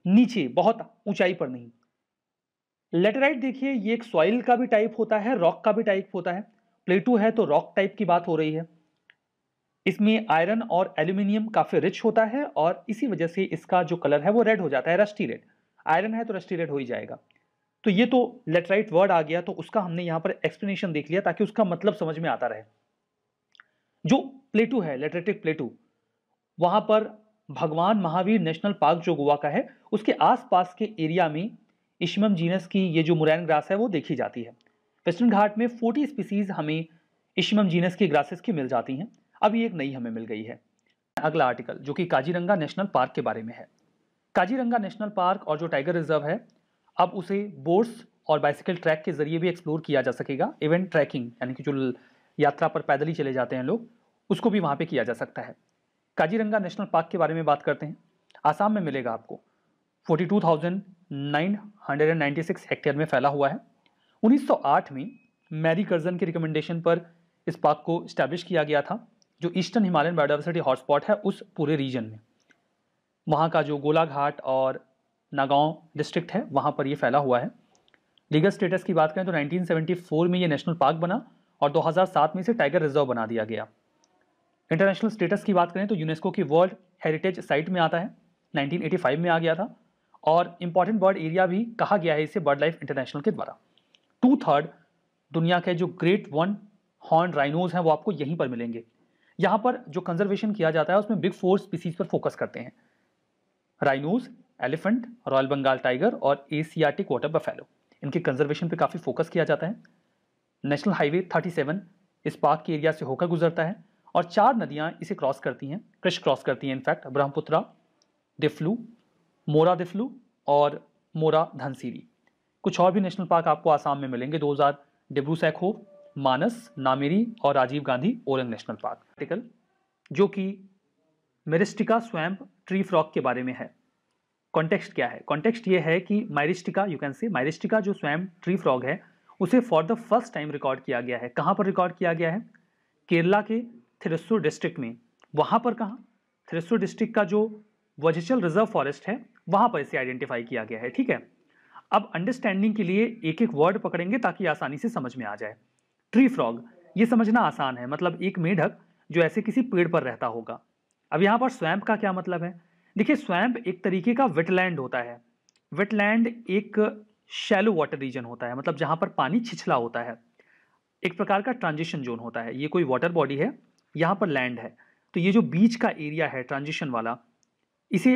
नीचे बहुत ऊंचाई पर नहीं लेटेराइट देखिए ये एक सॉइल का भी टाइप होता है रॉक का भी टाइप होता है प्लेटू है तो रॉक टाइप की बात हो रही है इसमें आयरन और एल्यूमिनियम काफ़ी रिच होता है और इसी वजह से इसका जो कलर है वो रेड हो जाता है रस्टी रेड आयरन है तो रेस्टिलेट हो ही जाएगा तो ये तो लेटराइट वर्ड आ गया तो उसका हमने यहाँ पर एक्सप्लेनेशन देख लिया ताकि उसका मतलब समझ में आता रहे जो प्लेटू है लेटरेटिक प्लेटू वहां पर भगवान महावीर नेशनल पार्क जो गोवा का है उसके आसपास के एरिया में इश्मम जीनस की ये जो मुरैन ग्रास है वो देखी जाती है वेस्टर्न घाट में 40 स्पीसीज हमें इश्मम जीनस की ग्रासेस की मिल जाती हैं अब एक नई हमें मिल गई है अगला आर्टिकल जो कि काजीरंगा नेशनल पार्क के बारे में है काजीरंगा नेशनल पार्क और जो टाइगर रिजर्व है अब उसे बोट्स और बाइसिकल ट्रैक के जरिए भी एक्सप्लोर किया जा सकेगा इवेंट ट्रैकिंग यानी कि जो यात्रा पर पैदल ही चले जाते हैं लोग उसको भी वहाँ पर किया जा सकता है काजीरंगा नेशनल पार्क के बारे में बात करते हैं आसाम में मिलेगा आपको 42,996 हेक्टेयर में फैला हुआ है 1908 में मैरी कर्जन के रिकमेंडेशन पर इस पार्क को इस्टेब्लिश किया गया था जो ईस्टर्न हिमालयन बायोडाइवर्सिटी हॉटस्पॉट है उस पूरे रीजन में वहाँ का जो गोलाघाट और नागांव डिस्ट्रिक्ट है वहाँ पर ये फैला हुआ है लीगल स्टेटस की बात करें तो 1974 में ये नेशनल पार्क बना और 2007 में इसे टाइगर रिजर्व बना दिया गया इंटरनेशनल स्टेटस की बात करें तो यूनेस्को की वर्ल्ड हेरिटेज साइट में आता है 1985 में आ गया था और इम्पॉर्टेंट बर्ड एरिया भी कहा गया है इसे बर्ड लाइफ इंटरनेशनल के द्वारा टू थर्ड दुनिया के जो ग्रेट वन हॉर्न राइनोज हैं वो आपको यहीं पर मिलेंगे यहाँ पर जो कंजर्वेशन किया जाता है उसमें बिग फोर स्पीसीज पर फोकस करते हैं rhinos elephant royal Bengal tiger और एशियाटिक वाटर बफेलो इनके कंजर्वेशन पे काफ़ी फोकस किया जाता है नेशनल हाईवे 37 इस पार्क के एरिया से होकर गुजरता है और चार नदियाँ इसे क्रॉस करती हैं क्रिश क्रॉस करती हैं इनफैक्ट ब्रह्मपुत्रा दिफ्लू मोरा दिफ्लू और मोरा धनसीरी कुछ और भी नेशनल पार्क आपको आसाम में मिलेंगे दो हज़ार डिब्रू सैखो मानस नामेरी और Rajiv Gandhi Orang national park article जो कि मेरिस्टिका स्वैम्प ट्री फ्रॉक के बारे में है कॉन्टेक्स्ट क्या है कॉन्टेक्स्ट ये है कि माइरिस्टिका यू कैन सी माइरिस्टिका जो स्वयं ट्री फ्रॉग है उसे for the first time record किया गया है कहाँ पर रिकॉर्ड किया गया है केरला के थ्रेसुर डिस्ट्रिक्ट में वहाँ पर कहाँ थ्रेसुर डिस्ट्रिक्ट का जो वजिचल रिजर्व फॉरेस्ट है वहाँ पर इसे आइडेंटिफाई किया गया है ठीक है अब अंडरस्टैंडिंग के लिए एक एक वर्ड पकड़ेंगे ताकि आसानी से समझ में आ जाए ट्री फ्रॉग ये समझना आसान है मतलब एक मेढक जो ऐसे किसी पेड़ पर रहता होगा अब यहाँ पर स्वैम्प का क्या मतलब है देखिए स्वैम्प एक तरीके का वेटलैंड होता है वेटलैंड एक शैलो वाटर रीजन होता है मतलब जहाँ पर पानी छिछला होता है एक प्रकार का ट्रांजिशन जोन होता है ये कोई वाटर बॉडी है यहाँ पर लैंड है तो ये जो बीच का एरिया है ट्रांजिशन वाला इसे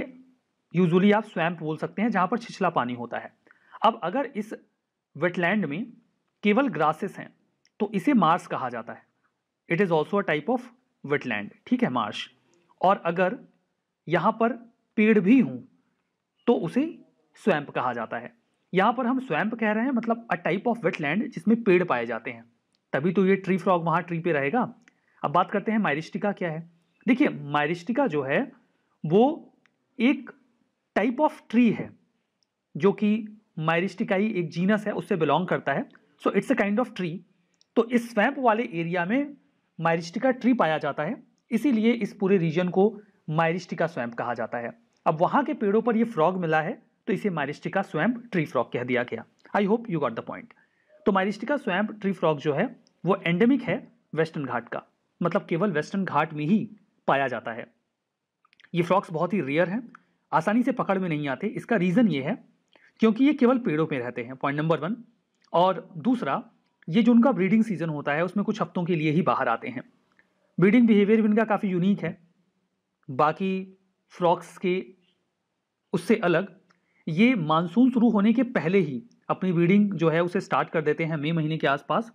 यूजुअली आप स्वैम्प बोल सकते हैं जहाँ पर छिछला पानी होता है अब अगर इस वेटलैंड में केवल ग्रासेस हैं तो इसे मार्स कहा जाता है it is also a type of wetland ठीक है मार्श और अगर यहाँ पर पेड़ भी हूँ तो उसे स्वैम्प कहा जाता है यहाँ पर हम स्वैम्प कह रहे हैं मतलब अ टाइप ऑफ वेटलैंड जिसमें पेड़ पाए जाते हैं तभी तो ये ट्री फ्रॉग वहाँ ट्री पे रहेगा अब बात करते हैं मायरिस्टिका क्या है देखिए मायरिस्टिका जो है वो एक टाइप ऑफ ट्री है जो कि मायरिस्टिकाई एक जीनस है उससे बिलोंग करता है so it's a kind of tree तो इस स्वैम्प वाले एरिया में मायरिस्टिका ट्री पाया जाता है इसीलिए इस पूरे रीजन को मायरिस्टिका स्वैम्प कहा जाता है अब वहाँ के पेड़ों पर ये फ्रॉग मिला है तो इसे मायरिस्टिका स्वैम्प ट्री फ्रॉग कह दिया गया I hope you got the point तो मायरिस्टिका स्वैम्प ट्री फ्रॉग जो है वो एंडेमिक है वेस्टर्न घाट का मतलब केवल वेस्टर्न घाट में ही पाया जाता है ये फ्रॉक्स बहुत ही रेयर हैं आसानी से पकड़ में नहीं आते इसका रीज़न ये है क्योंकि ये केवल पेड़ों में रहते हैं पॉइंट नंबर वन और दूसरा ये जो उनका ब्रीडिंग सीजन होता है उसमें कुछ हफ्तों के लिए ही बाहर आते हैं ब्रीडिंग बिहेवियर भी इनका काफ़ी यूनिक है बाकी फ्रॉक्स के उससे अलग ये मानसून शुरू होने के पहले ही अपनी ब्रीडिंग जो है उसे स्टार्ट कर देते हैं मई महीने के आसपास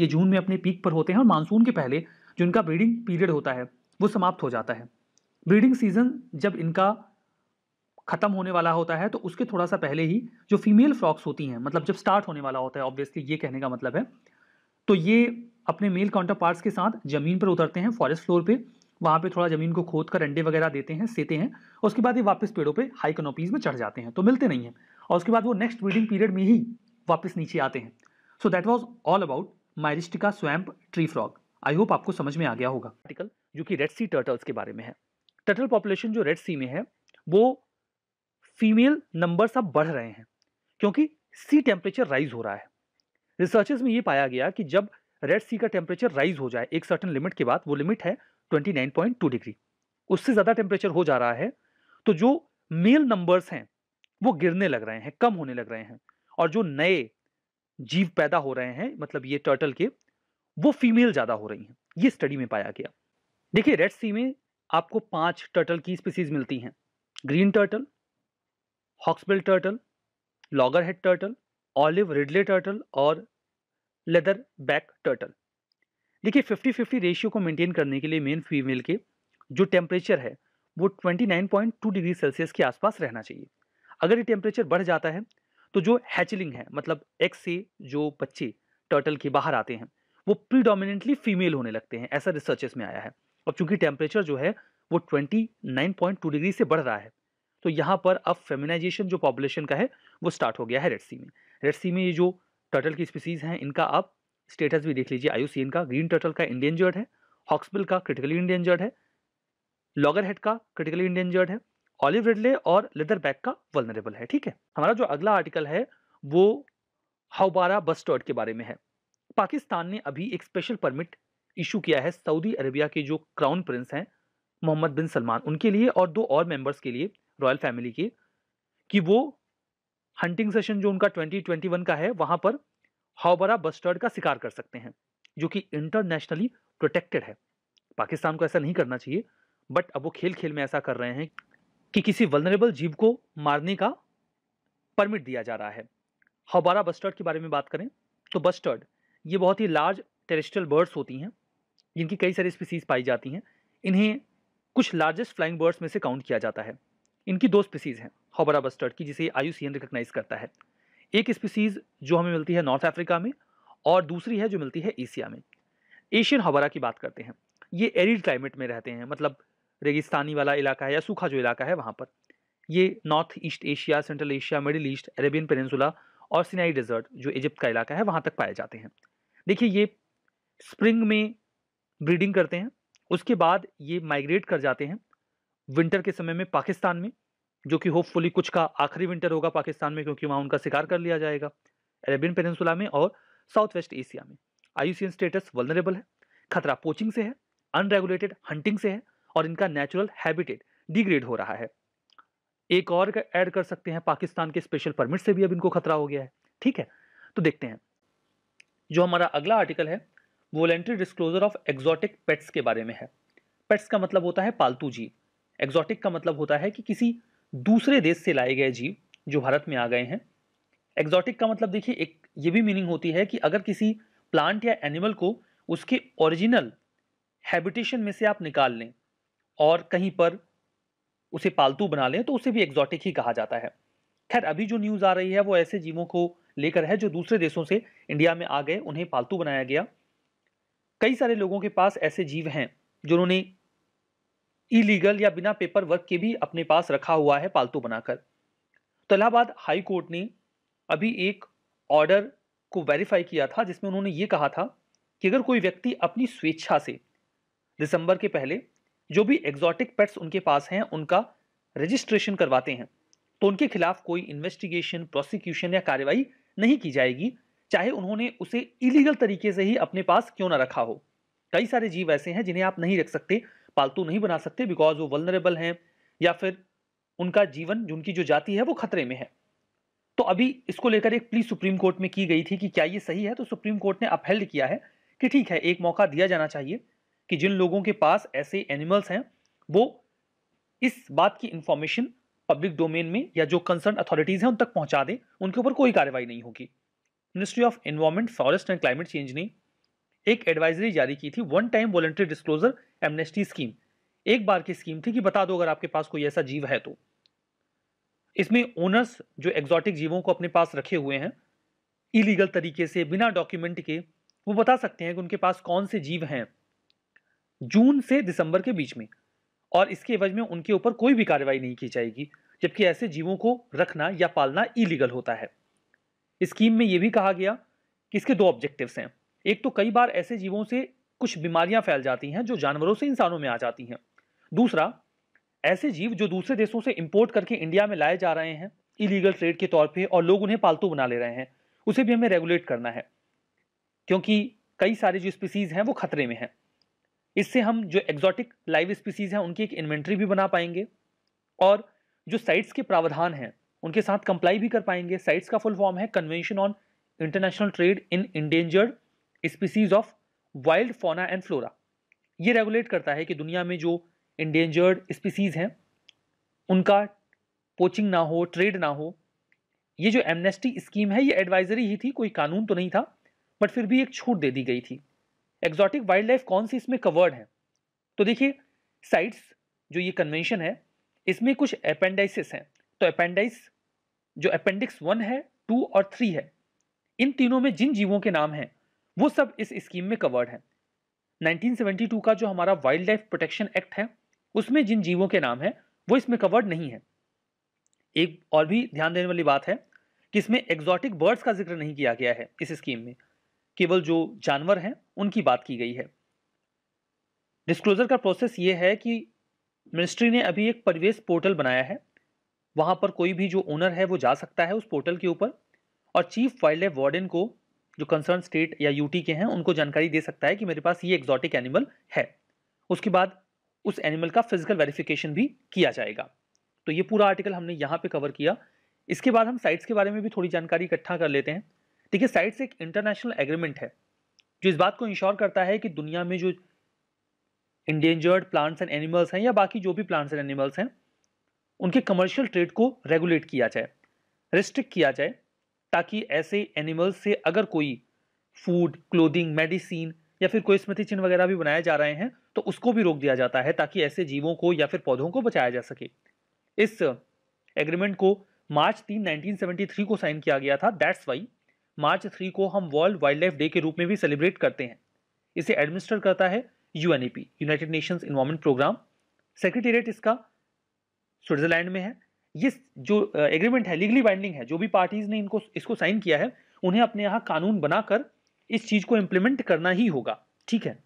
ये जून में अपने पीक पर होते हैं और मानसून के पहले जो इनका ब्रीडिंग पीरियड होता है वो समाप्त हो जाता है ब्रीडिंग सीजन जब इनका ख़त्म होने वाला होता है तो उसके थोड़ा सा पहले ही जो फीमेल फ्रॉक्स होती हैं मतलब जब स्टार्ट होने वाला होता है ऑब्वियसली ये कहने का मतलब है तो ये अपने मेल काउंटर पार्ट्स के साथ ज़मीन पर उतरते हैं फॉरेस्ट फ्लोर पे वहाँ पे थोड़ा ज़मीन को खोद कर अंडे वगैरह देते हैं सेते हैं उसके बाद ये वापस पेड़ों पे हाई कनोपीज में चढ़ जाते हैं तो मिलते नहीं हैं और उसके बाद वो नेक्स्ट ब्रीडिंग पीरियड में ही वापस नीचे आते हैं so that was all about Myristica swamp tree frog I hope आपको समझ में आ गया होगा आर्टिकल जो कि रेड सी टर्टल्स के बारे में है टर्टल पॉपुलेशन जो रेड सी में है वो फीमेल नंबर्स अब बढ़ रहे हैं क्योंकि सी टेम्परेचर राइज हो रहा है रिसर्चेस में ये पाया गया कि जब रेड सी का टेम्परेचर राइज हो जाए एक सर्टन लिमिट के बाद वो लिमिट है 29.2 डिग्री उससे ज़्यादा टेम्परेचर हो जा रहा है तो जो मेल नंबर्स हैं वो गिरने लग रहे हैं कम होने लग रहे हैं और जो नए जीव पैदा हो रहे हैं मतलब ये टर्टल के वो फीमेल ज़्यादा हो रही हैं ये स्टडी में पाया गया देखिए रेड सी में आपको पांच टर्टल की स्पीसीज मिलती हैं green turtle hawksbill turtle loggerhead turtle olive ridley turtle और लेदर बैक टर्टल देखिए फिफ्टी फिफ्टी रेशियो को मेंटेन करने के लिए मेन फीमेल के जो टेम्परेचर है वो 29.2 डिग्री सेल्सियस के आसपास रहना चाहिए अगर ये टेम्परेचर बढ़ जाता है तो जो हैचलिंग है मतलब एक्स से जो बच्चे टर्टल के बाहर आते हैं वो प्रीडोमिनेंटली फीमेल होने लगते हैं ऐसा रिसर्चेस में आया है और चूंकि टेम्परेचर जो है वो 29.2 डिग्री से बढ़ रहा है तो यहाँ पर अब फेमिनाइजेशन जो पॉपुलेशन का है वो स्टार्ट हो गया है रेड सी में रेड सी में ये जो टर्टल की स्पीसीज़ हैं इनका आप स्टेटस भी देख लीजिए आयु का ग्रीन टर्टल का इंडेंजर्ड है हॉक्सबिल का क्रिटिकली इंडेंजर्ड है लॉगर हेड का क्रिटिकली इंडेंजर्ड है ऑलिव रिडले और लेदर बैक का वलनरेबल है ठीक है हमारा जो अगला आर्टिकल है वो हाउबारा बस स्टॉर्ड के बारे में है पाकिस्तान ने अभी एक स्पेशल परमिट इशू किया है सऊदी अरेबिया के जो क्राउन प्रिंस हैं मोहम्मद बिन सलमान उनके लिए और दो और मेंबर्स के लिए रॉयल फैमिली के कि वो हंटिंग सेशन जो उनका 2021 का है वहां पर हाउबरा बस्टर्ड का शिकार कर सकते हैं जो कि इंटरनेशनली प्रोटेक्टेड है पाकिस्तान को ऐसा नहीं करना चाहिए बट अब वो खेल खेल में ऐसा कर रहे हैं कि किसी वलनरेबल जीव को मारने का परमिट दिया जा रहा है हबारा बस्टर्ड के बारे में बात करें तो बस्टर्ड ये बहुत ही लार्ज टेरेस्ट्रियल बर्ड्स होती हैं जिनकी कई सारी स्पीसीज पाई जाती हैं इन्हें कुछ लार्जेस्ट फ्लाइंग बर्ड्स में से काउंट किया जाता है इनकी दो स्पीसीज़ हैं हॉबरा बस्टर्ड की जिसे आई रिकग्नाइज करता है एक स्पीसीज जो हमें मिलती है नॉर्थ अफ्रीका में और दूसरी है जो मिलती है एशिया में एशियन हॉबरा की बात करते हैं ये एरिड क्लाइमेट में रहते हैं मतलब रेगिस्तानी वाला इलाका है या सूखा जो इलाका है वहाँ पर ये north east Asia central Asia middle east Arabian peninsula और सिनाई डेजर्ट जो इजिप्ट का इलाका है वहाँ तक पाए जाते हैं देखिए ये स्प्रिंग में ब्रीडिंग करते हैं उसके बाद ये माइग्रेट कर जाते हैं विंटर के समय में पाकिस्तान में जो कि होपफुली कुछ का आखिरी विंटर होगा पाकिस्तान में क्योंकि वहाँ उनका शिकार कर लिया जाएगा अरेबियन पेनसुला में और साउथ वेस्ट एशिया में आई स्टेटस वलनरेबल है खतरा पोचिंग से है अनरेगुलेटेड हंटिंग से है और इनका नेचुरल हैबिटेट डिग्रेड हो रहा है एक और ऐड कर सकते हैं पाकिस्तान के स्पेशल परमिट से भी अब इनको खतरा हो गया है ठीक है तो देखते हैं जो हमारा अगला आर्टिकल है voluntary disclosure of exotic pets के बारे में है पेट्स का मतलब होता है पालतू जीव एग्जॉटिक का मतलब होता है कि किसी दूसरे देश से लाए गए जीव जो भारत में आ गए हैं एक्जॉटिक का मतलब देखिए एक ये भी मीनिंग होती है कि अगर किसी प्लांट या एनिमल को उसके ओरिजिनल हैबिटेशन में से आप निकाल लें और कहीं पर उसे पालतू बना लें तो उसे भी एक्जॉटिक ही कहा जाता है खैर अभी जो न्यूज़ आ रही है वो ऐसे जीवों को लेकर है जो दूसरे देशों से इंडिया में आ गए उन्हें पालतू बनाया गया कई सारे लोगों के पास ऐसे जीव हैं जिन्होंने इलीगल या बिना पेपर वर्क के भी अपने पास रखा हुआ है पालतू बनाकर तो इलाहाबाद हाई कोर्ट ने अभी एक ऑर्डर को वेरीफाई किया था जिसमें उन्होंने ये कहा था कि अगर कोई व्यक्ति अपनी स्वेच्छा से दिसंबर के पहले जो भी एग्जॉटिक पेट्स उनके पास हैं उनका रजिस्ट्रेशन करवाते हैं तो उनके खिलाफ कोई इन्वेस्टिगेशन प्रोसिक्यूशन या कार्रवाई नहीं की जाएगी चाहे उन्होंने उसे इलीगल तरीके से ही अपने पास क्यों ना रखा हो कई सारे जीव ऐसे हैं जिन्हें आप नहीं रख सकते पालतू नहीं बना सकते बिकॉज वो वलनरेबल हैं या फिर उनका जीवन उनकी जो जाति है वो खतरे में है तो अभी इसको लेकर एक प्ली सुप्रीम कोर्ट में की गई थी कि क्या ये सही है तो सुप्रीम कोर्ट ने अपहेल्ड किया है कि ठीक है एक मौका दिया जाना चाहिए कि जिन लोगों के पास ऐसे एनिमल्स हैं वो इस बात की इंफॉर्मेशन पब्लिक डोमेन में या जो कंसर्न अथॉरिटीज़ हैं उन तक पहुंचा दें उनके ऊपर कोई कार्रवाई नहीं होगी ministry of environment forest and climate change ने एक एडवाइजरी जारी की थी one time voluntary disclosure amnesty scheme एक बार की स्कीम थी कि बता दो अगर आपके पास कोई ऐसा जीव है तो इसमें ओनर्स जो एग्जॉटिक जीवों को अपने पास रखे हुए हैं इलीगल तरीके से बिना डॉक्यूमेंट के वो बता सकते हैं कि उनके पास कौन से जीव हैं जून से दिसंबर के बीच में और इसके एवज में उनके ऊपर कोई भी कार्रवाई नहीं की जाएगी जबकि ऐसे जीवों को रखना या पालना इलीगल होता है स्कीम में यह भी कहा गया कि इसके दो ऑब्जेक्टिव्स हैं एक तो कई बार ऐसे जीवों से कुछ बीमारियां फैल जाती हैं जो जानवरों से इंसानों में आ जाती हैं दूसरा ऐसे जीव जो दूसरे देशों से इंपोर्ट करके इंडिया में लाए जा रहे हैं इलीगल ट्रेड के तौर पे और लोग उन्हें पालतू बना ले रहे हैं उसे भी हमें रेगुलेट करना है क्योंकि कई सारे जो स्पीसीज़ हैं वो खतरे में हैं इससे हम जो एग्जॉटिक लाइव स्पीसीज़ हैं उनकी एक इन्वेंट्री भी बना पाएंगे और जो साइट्स के प्रावधान हैं उनके साथ कंप्लाई भी कर पाएंगे साइट्स का फुल फॉर्म है convention on international trade in endangered species of wild fauna and flora ये रेगुलेट करता है कि दुनिया में जो इंडेंजर्ड स्पीसीज हैं उनका पोचिंग ना हो ट्रेड ना हो ये जो एमनेस्टी स्कीम है ये एडवाइजरी ही थी कोई कानून तो नहीं था बट फिर भी एक छूट दे दी गई थी एक्जॉटिक वाइल्ड लाइफ कौन सी इसमें कवर्ड है तो देखिए साइट्स जो ये कन्वेंशन है इसमें कुछ अपेंडाइसिस हैं तो अपेंडाइस जो अपेंडिक्स वन है टू और थ्री है इन तीनों में जिन जीवों के नाम हैं वो सब इस स्कीम में कवर्ड है 1972 का जो हमारा वाइल्ड लाइफ प्रोटेक्शन एक्ट है उसमें जिन जीवों के नाम हैं वो इसमें कवर्ड नहीं है एक और भी ध्यान देने वाली बात है कि इसमें एग्जॉटिक बर्ड्स का जिक्र नहीं किया गया है इस स्कीम में केवल जो जानवर हैं उनकी बात की गई है डिस्क्लोजर का प्रोसेस ये है कि मिनिस्ट्री ने अभी एक परिवेश पोर्टल बनाया है वहाँ पर कोई भी जो ओनर है वो जा सकता है उस पोर्टल के ऊपर और चीफ वाइल्ड लाइफ वार्डन को जो कंसर्न स्टेट या यूटी के हैं उनको जानकारी दे सकता है कि मेरे पास ये एक्जॉटिक एनिमल है उसके बाद उस एनिमल का फिजिकल वेरिफिकेशन भी किया जाएगा तो ये पूरा आर्टिकल हमने यहाँ पे कवर किया इसके बाद हम साइट्स के बारे में भी थोड़ी जानकारी इकट्ठा कर लेते हैं देखिए साइट्स एक इंटरनेशनल एग्रीमेंट है जो इस बात को इंश्योर करता है कि दुनिया में जो इंडेंजर्ड प्लांट्स एंड एनिमल्स हैं या बाकी जो भी प्लांट्स एंड एनिमल्स हैं उनके कमर्शियल ट्रेड को रेगुलेट किया जाए रिस्ट्रिक्ट किया जाए ताकि ऐसे एनिमल्स से अगर कोई फूड क्लोदिंग मेडिसिन या फिर कोई स्मृति चिन्ह वगैरह भी बनाए जा रहे हैं तो उसको भी रोक दिया जाता है ताकि ऐसे जीवों को या फिर पौधों को बचाया जा सके इस एग्रीमेंट को मार्च तीन नाइनटीन को साइन किया गया था दैट्स वाई मार्च थ्री को हम वर्ल्ड वाइल्ड लाइफ डे के रूप में भी सेलिब्रेट करते हैं इसे एडमिनिस्टर करता है U United Nations environment programme secretariat इसका स्विट्जरलैंड में है ये जो एग्रीमेंट है लीगली बाइंडिंग है जो भी पार्टीज ने इनको इसको साइन किया है उन्हें अपने यहाँ कानून बनाकर इस चीज को इम्प्लीमेंट करना ही होगा ठीक है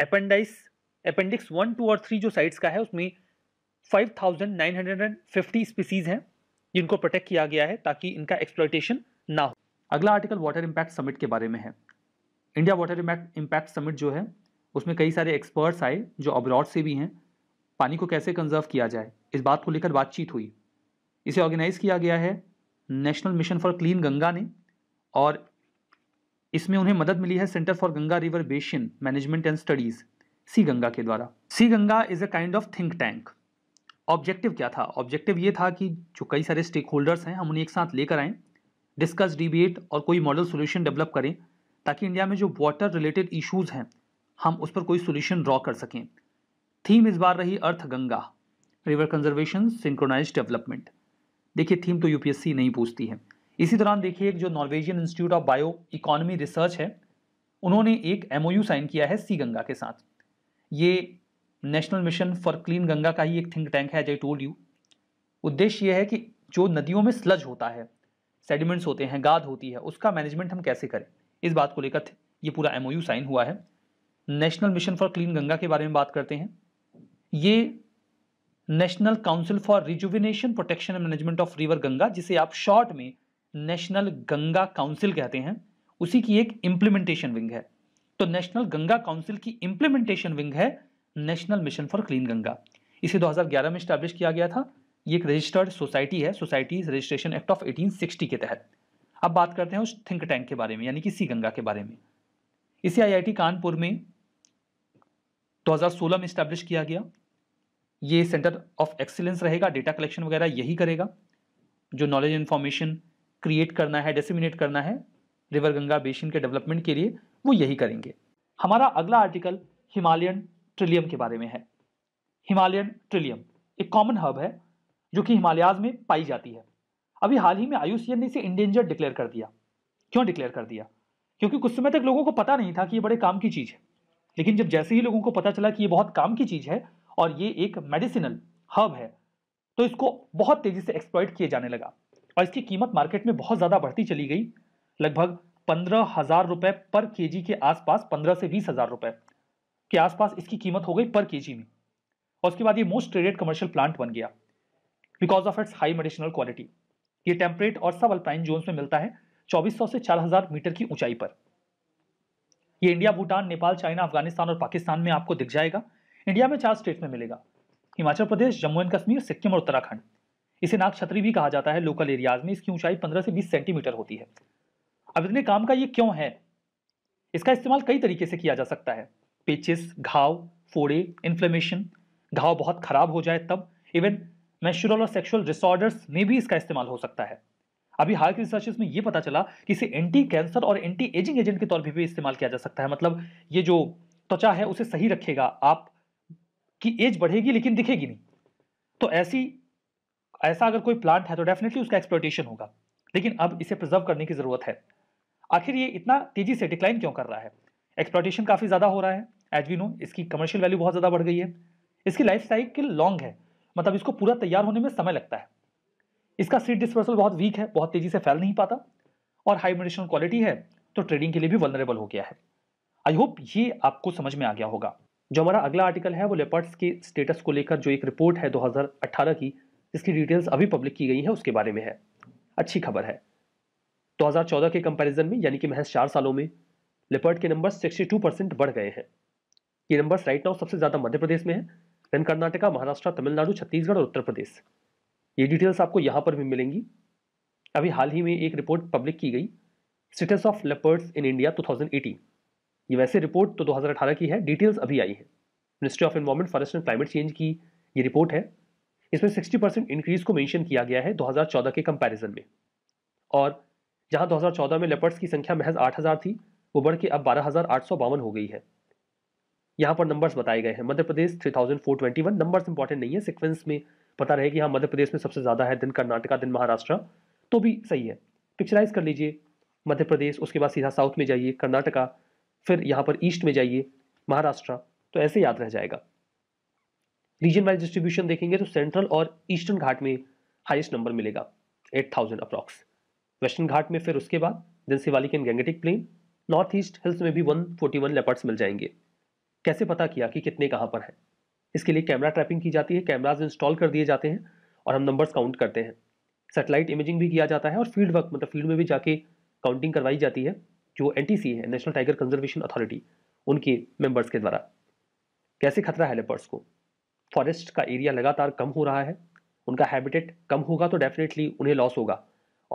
अपेंडाइस अपेंडिक्स वन टू और थ्री जो साइट्स का है उसमें 5,950 स्पीसीज हैं जिनको प्रोटेक्ट किया गया है ताकि इनका एक्सप्लॉयटेशन ना हो अगला आर्टिकल वाटर इम्पैक्ट समिट के बारे में है इंडिया वाटर इम्पैक्ट समिट जो है उसमें कई सारे एक्सपर्ट्स आए जो अब्रॉड से भी हैं पानी को कैसे कंजर्व किया जाए इस बात को लेकर बातचीत हुई इसे ऑर्गेनाइज़ किया गया है national mission for clean Ganga ने और इसमें उन्हें मदद मिली है centre for Ganga river basin management and studies C Ganga के द्वारा C Ganga is a kind of think tank objective क्या था ऑब्जेक्टिव ये था कि जो कई सारे स्टेक होल्डर्स हैं हम उन्हें एक साथ लेकर आएँ डिस्कस डिबेट और कोई मॉडल सोल्यूशन डेवलप करें ताकि इंडिया में जो वाटर रिलेटेड इशूज़ हैं हम उस पर कोई सोल्यूशन ड्रॉ कर सकें थीम इस बार रही Arth Ganga river conservation synchronise development देखिए थीम तो यूपीएससी नहीं पूछती है इसी दौरान देखिए एक जो Norwegian institute of bio economy research है उन्होंने एक एमओयू साइन किया है सी गंगा के साथ ये national mission for clean Ganga का ही एक थिंक टैंक है एज आई टोल्ड यू उद्देश्य यह है कि जो नदियों में स्लज होता है सेडिमेंट्स होते हैं गाद होती है उसका मैनेजमेंट हम कैसे करें इस बात को लेकर ये पूरा एमओयू साइन हुआ है national mission for clean Ganga के बारे में बात करते हैं ये national council for rejuvenation protection and management of river Ganga जिसे आप शॉर्ट में नेशनल गंगा काउंसिल कहते हैं उसी की एक इंप्लीमेंटेशन विंग है तो नेशनल गंगा काउंसिल की इंप्लीमेंटेशन विंग है national mission for clean Ganga इसे 2011 में स्टैब्लिश किया गया था ये एक रजिस्टर्ड सोसाइटी है सोसाइटी रजिस्ट्रेशन एक्ट ऑफ 1860 के तहत अब बात करते हैं उस थिंक टैंक के बारे में यानी कि सी गंगा के बारे में इसे आईआईटी कानपुर में 2016 में स्टैब्लिश किया गया ये सेंटर ऑफ एक्सीलेंस रहेगा डेटा कलेक्शन वगैरह यही करेगा जो नॉलेज इन्फॉर्मेशन क्रिएट करना है डेसिमिनेट करना है रिवर गंगा बेसिन के डेवलपमेंट के लिए वो यही करेंगे हमारा अगला आर्टिकल हिमालयन ट्रिलियम के बारे में है हिमालयन ट्रिलियम एक कॉमन हब है जो कि हिमालयाज में पाई जाती है अभी हाल ही में आयुषीएन ने इसे इंडेंजर डिक्लेयर कर दिया क्यों डिक्लेयर कर दिया क्योंकि कुछ समय तक लोगों को पता नहीं था कि ये बड़े काम की चीज़ है लेकिन जब जैसे ही लोगों को पता चला कि ये बहुत काम की चीज़ है और ये एक मेडिसिनल हर्ब है तो इसको बहुत तेजी से एक्सप्लॉयट किए जाने लगा और इसकी कीमत मार्केट में बहुत ज़्यादा बढ़ती चली गई लगभग पंद्रह हज़ार रुपए पर केजी के आसपास पंद्रह से बीस हज़ार रुपए के आसपास इसकी कीमत हो गई पर केजी में और उसके बाद ये मोस्ट ट्रेडेड कमर्शियल प्लांट बन गया because of its high medicinal quality ये टेम्परेट और सब अल्पाइन जोन में मिलता है 2400 से 4000 मीटर की ऊंचाई पर ये इंडिया भूटान नेपाल चाइना अफगानिस्तान और पाकिस्तान में आपको दिख जाएगा इंडिया में चार स्टेट्स में मिलेगा हिमाचल प्रदेश जम्मू एंड कश्मीर सिक्किम और उत्तराखंड इसे नाग छतरी भी कहा जाता है लोकल एरियाज में इसकी ऊंचाई 15 से 20 सेंटीमीटर होती है अब इतने काम का ये क्यों है इसका इस्तेमाल कई तरीके से किया जा सकता है पेचिस घाव फोड़े इन्फ्लेमेशन घाव बहुत खराब हो जाए तब इवन मैचुरल और सेक्सुअल डिसऑर्डर्स में भी इसका इस्तेमाल हो सकता है अभी हाल के रिसर्चेस में ये पता चला कि इसे एंटी कैंसर और एंटी एजिंग एजेंट के तौर पर भी इस्तेमाल किया जा सकता है मतलब ये जो त्वचा है उसे सही रखेगा आप कि एज बढ़ेगी लेकिन दिखेगी नहीं तो ऐसी ऐसा अगर कोई प्लांट है तो डेफिनेटली उसका एक्सप्लोटेशन होगा लेकिन अब इसे प्रिजर्व करने की ज़रूरत है आखिर ये इतना तेज़ी से डिक्लाइन क्यों कर रहा है एक्सप्लोटेशन काफ़ी ज़्यादा हो रहा है एज वी नो इसकी कमर्शियल वैल्यू बहुत ज़्यादा बढ़ गई है इसकी लाइफ साइकिल लॉन्ग है मतलब इसको पूरा तैयार होने में समय लगता है इसका सीड डिस्पर्सल बहुत वीक है बहुत तेज़ी से फैल नहीं पाता और हाई मेडिशनल क्वालिटी है तो ट्रेडिंग के लिए भी वनरेबल हो गया है आई होप ये आपको समझ में आ गया होगा जो हमारा अगला आर्टिकल है वो लेपर्ड्स के स्टेटस को लेकर जो एक रिपोर्ट है 2018 की जिसकी डिटेल्स अभी पब्लिक की गई है उसके बारे में है अच्छी खबर है 2014 के कंपैरिजन में यानी कि महज चार सालों में लेपर्ड के नंबर 62 परसेंट बढ़ गए हैं ये नंबर्स राइट नाउ सबसे ज़्यादा मध्य प्रदेश में है देन कर्नाटका महाराष्ट्र तमिलनाडु छत्तीसगढ़ और उत्तर प्रदेश ये डिटेल्स आपको यहाँ पर भी मिलेंगी अभी हाल ही में एक रिपोर्ट पब्लिक की गई status of leopards in India two ये वैसे रिपोर्ट तो 2018 की है डिटेल्स अभी आई है ministry of environment forest and climate change की ये रिपोर्ट है इसमें 60 परसेंट इंक्रीज को मेंशन किया गया है 2014 के कंपैरिजन में और जहां 2014 में लेपर्ड्स की संख्या महज 8000 थी वो बढ़ के अब बारह हो गई है यहाँ पर नंबर्स बताए गए हैं Madhya Pradesh three numbers important नहीं है सिक्वेंस में पता रहे कि हाँ मध्य प्रदेश में सबसे ज़्यादा है दिन कर्नाटका दिन महाराष्ट्र तो भी सही है पिक्चराइज कर लीजिए मध्य प्रदेश उसके बाद सीधा साउथ में जाइए कर्नाटका फिर यहाँ पर ईस्ट में जाइए महाराष्ट्र तो ऐसे याद रह जाएगा रीजन वाइज डिस्ट्रीब्यूशन देखेंगे तो सेंट्रल और ईस्टर्न घाट में हाइस्ट नंबर मिलेगा eight thousand approx western Ghat में फिर उसके बाद then Shivalik and Gangetic plain north east hills में भी वन फोर्टी वन लेपर्ड्स मिल जाएंगे कैसे पता किया कि कितने कहाँ पर हैं इसके लिए कैमरा ट्रैपिंग की जाती है कैमराज इंस्टॉल कर दिए जाते हैं और हम नंबर्स काउंट करते हैं सेटेलाइट इमेजिंग भी किया जाता है और फील्ड वर्क मतलब फील्ड में भी जाके काउंटिंग करवाई जाती है जो एन है नेशनल टाइगर कंजर्वेशन अथॉरिटी उनके मेंबर्स के द्वारा कैसे खतरा है लेपर्ड्स को फॉरेस्ट का एरिया लगातार कम हो रहा है उनका हैबिटेट कम होगा तो डेफिनेटली उन्हें लॉस होगा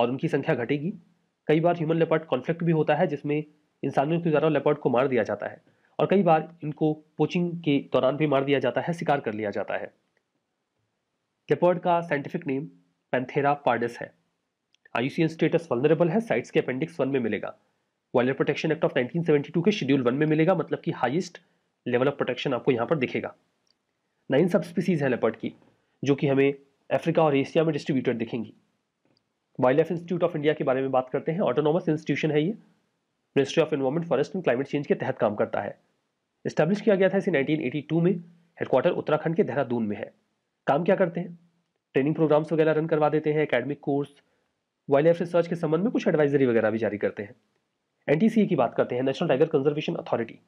और उनकी संख्या घटेगी कई बार ह्यूमन लेपर्ड कॉन्फ्लिक्ट भी होता है जिसमें इंसानियों के द्वारा लेपर्ड को मार दिया जाता है और कई बार इनको पोचिंग के दौरान भी मार दिया जाता है शिकार कर लिया जाता है लेपर्ड का साइंटिफिक नेम पेंथेरा पार्डिस है आयुसियन स्टेटस वनरेबल है साइट्स के अपेंडिक्स वन में मिलेगा वाइल्ड प्रोटेक्शन एक्ट ऑफ 1972 के शेड्यूल वन में मिलेगा मतलब कि हाईएस्ट लेवल ऑफ प्रोटेक्शन आपको यहाँ पर दिखेगा नाइन सब स्पीसीज़ है लेपर्ड की जो कि हमें अफ्रीका और एशिया में डिस्ट्रीब्यूटेड दिखेंगी wildlife institute of India के बारे में बात करते हैं ऑटोनॉमस इंस्टीट्यूशन है ये ministry of environment forest and climate change के तहत काम करता है इस्टेब्लिश किया गया था इसे 1982 में हेडक्वार्टर उत्तराखंड के देहरादून में है काम क्या करते हैं ट्रेनिंग प्रोग्राम्स वगैरह रन करवा देते हैं academic course wildlife research के संबंध में कुछ एडवाइजरी वगैरह भी जारी करते हैं एन की बात करते हैं national tiger conservation authority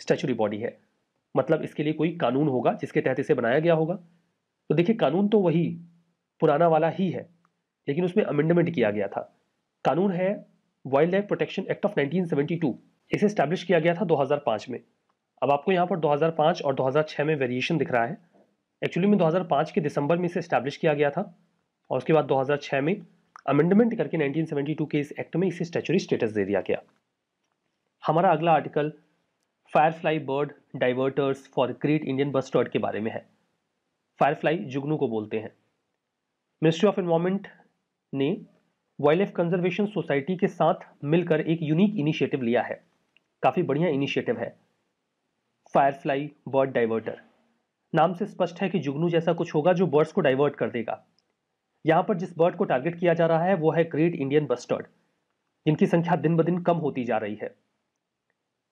statutory body है मतलब इसके लिए कोई कानून होगा जिसके तहत इसे बनाया गया होगा तो देखिए कानून तो वही पुराना वाला ही है लेकिन उसमें अमेंडमेंट किया गया था कानून है wildlife protection act of 1972 इसे स्टैब्लिश किया गया था 2005 में अब आपको यहाँ पर 2005 और 2006 में वेरिएशन दिख रहा है एक्चुअली में 2005 के दिसंबर में इसे स्टैब्लिश किया गया था और उसके बाद 2006 में अमेंडमेंट करके 1972 के इस एक्ट में इसे स्टैचुरी स्टेटस दे दिया गया हमारा अगला article firefly bird diverters for great Indian bustard के बारे में है फायरफ्लाई जुगनू को बोलते हैं मिनिस्ट्री ऑफ एनवायरमेंट ने वाइल्ड लाइफ कंजर्वेशन सोसाइटी के साथ मिलकर एक यूनिक इनिशिएटिव लिया है काफ़ी बढ़िया इनिशिएटिव है फायरफ्लाई बर्ड डाइवर्टर नाम से स्पष्ट है कि जुगनू जैसा कुछ होगा जो बर्ड्स को डाइवर्ट कर देगा यहाँ पर जिस बर्ड को टारगेट किया जा रहा है वो है ग्रेट इंडियन बस्टर्ड जिनकी संख्या दिन ब दिन कम होती जा रही है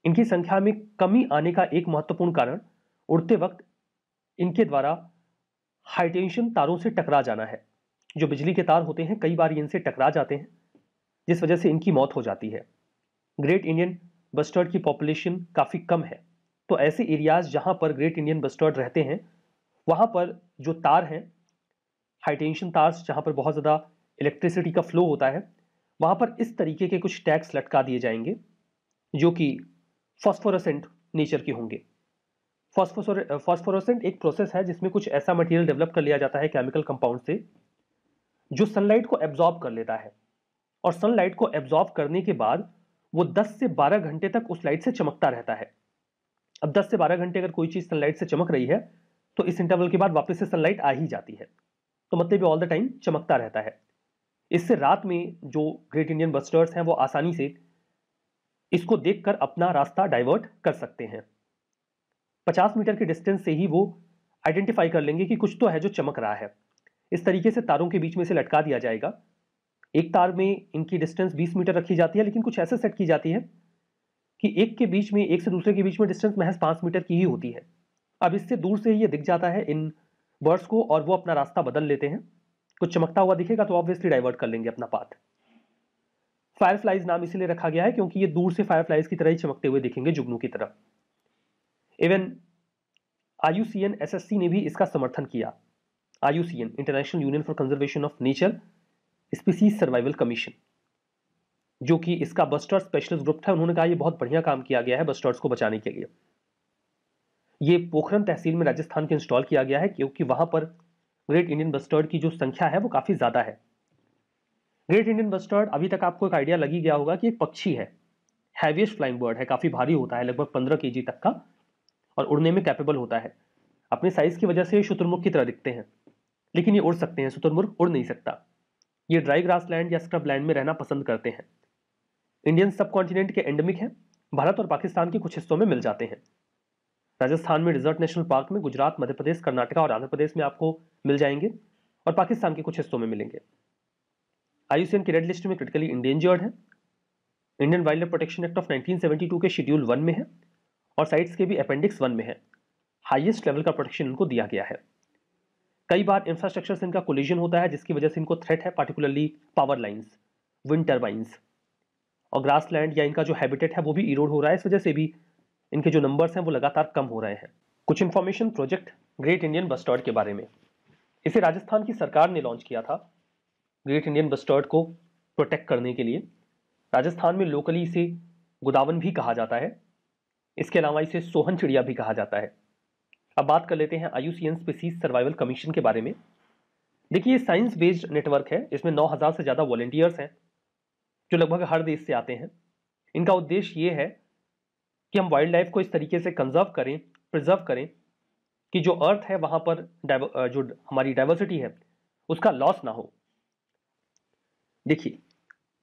इनकी संख्या में कमी आने का एक महत्वपूर्ण कारण उड़ते वक्त इनके द्वारा हाईटेंशन तारों से टकरा जाना है जो बिजली के तार होते हैं कई बार इनसे टकरा जाते हैं जिस वजह से इनकी मौत हो जाती है ग्रेट इंडियन बस्टर्ड की पॉपुलेशन काफ़ी कम है तो ऐसे एरियाज जहाँ पर ग्रेट इंडियन बस्टर्ड रहते हैं वहाँ पर जो तार हैं हाई टेंशन तार्स जहाँ पर बहुत ज़्यादा इलेक्ट्रिसिटी का फ्लो होता है वहाँ पर इस तरीके के कुछ टैक्स लटका दिए जाएंगे जो कि फॉस्फोरसेंट नेचर के होंगे फॉस्फोसोर फॉस्फोरसेंट एक प्रोसेस है जिसमें कुछ ऐसा मटेरियल डेवलप कर लिया जाता है केमिकल कंपाउंड से जो सनलाइट को एब्जॉर्ब कर लेता है और सनलाइट को एब्जॉर्ब करने के बाद वो 10 से 12 घंटे तक उस लाइट से चमकता रहता है अब 10 से 12 घंटे अगर कोई चीज़ सनलाइट से चमक रही है तो इस इंटरवल के बाद वापस से सनलाइट आ ही जाती है तो मतलब ये ऑल द टाइम चमकता रहता है इससे रात में जो ग्रेट इंडियन बस्टर्स हैं वो आसानी से इसको देखकर अपना रास्ता डाइवर्ट कर सकते हैं 50 मीटर के डिस्टेंस से ही वो आइडेंटिफाई कर लेंगे कि कुछ तो है जो चमक रहा है इस तरीके से तारों के बीच में से लटका दिया जाएगा एक तार में इनकी डिस्टेंस 20 मीटर रखी जाती है लेकिन कुछ ऐसे सेट की जाती है कि एक के बीच में एक से दूसरे के बीच में डिस्टेंस महज पाँच मीटर की ही होती है अब इससे दूर से ही ये दिख जाता है इन वर्ड्स को और वो अपना रास्ता बदल लेते हैं कुछ चमकता हुआ दिखेगा तो ऑब्वियसली डाइवर्ट कर लेंगे अपना पाथ फायरफ्लाइज नाम इसीलिए रखा गया है क्योंकि ये दूर से फायरफ्लाइज की तरह ही चमकते हुए दिखेंगे जुगनू की तरफ इवन आई ने भी इसका समर्थन किया an international union for conservation of nature species survival commission जो कि इसका बस्टर्स स्पेशलिस्ट ग्रुप था उन्होंने कहा यह बहुत बढ़िया काम किया गया है बस्टर्स को बचाने के लिए ये पोखरन तहसील में राजस्थान के इंस्टॉल किया गया है क्योंकि वहां पर ग्रेट इंडियन बस्टर्ड की जो संख्या है वो काफ़ी ज़्यादा है ग्रेट इंडियन बस्टर्ड अभी तक आपको एक आइडिया लगी गया होगा कि एक पक्षी है हैवियस्ट फ्लाइंग बर्ड है काफ़ी भारी होता है लगभग पंद्रह के तक का और उड़ने में कैपेबल होता है अपने साइज़ की वजह से ये शुतुरमुर्ग की तरह दिखते हैं लेकिन ये उड़ सकते हैं शुतुरमुर्ग उड़ नहीं सकता ये ड्राई ग्रास लैंड या स्क्रब लैंड में रहना पसंद करते हैं इंडियन सब कॉन्टिनेंट के एंडमिक हैं भारत और पाकिस्तान के कुछ हिस्सों में मिल जाते हैं राजस्थान में रिजर्ट नेशनल पार्क में गुजरात मध्य प्रदेश कर्नाटका और आंध्र प्रदेश में आपको मिल जाएंगे और पाकिस्तान के कुछ हिस्सों में मिलेंगे आयुसीएन की रेड लिस्ट में क्रिटिकली इंडेंजर्ड है Indian wildlife protection act of 1972 के शेड्यूल वन में है और साइट्स के भी अपेंडिक्स वन में है हाईएस्ट लेवल का प्रोटेक्शन इनको दिया गया है कई बार इंफ्रास्ट्रक्चर से इनका कोलिजन होता है जिसकी वजह से इनको थ्रेट है particularly power lines wind turbines और ग्रास लैंड या इनका जो हैबिटेट है वो भी इरोड हो रहा है इस वजह से भी इनके जो नंबर्स हैं वो लगातार कम हो रहे हैं कुछ information project great Indian bustard के बारे में इसे राजस्थान की सरकार ने लॉन्च किया था ग्रेट इंडियन बस्टर्ड को प्रोटेक्ट करने के लिए राजस्थान में लोकली इसे गोदावन भी कहा जाता है इसके अलावा इसे सोहन चिड़िया भी कहा जाता है अब बात कर लेते हैं आयु स्पीसीज सर्वाइवल कमीशन के बारे में देखिए ये साइंस बेस्ड नेटवर्क है इसमें 9000 से ज़्यादा वॉलेंटियर्स हैं जो लगभग हर देश से आते हैं इनका उद्देश्य ये है कि हम वाइल्ड लाइफ को इस तरीके से कंजर्व करें प्रिजर्व करें कि जो अर्थ है वहाँ पर जो हमारी डाइवर्सिटी है उसका लॉस ना हो देखिए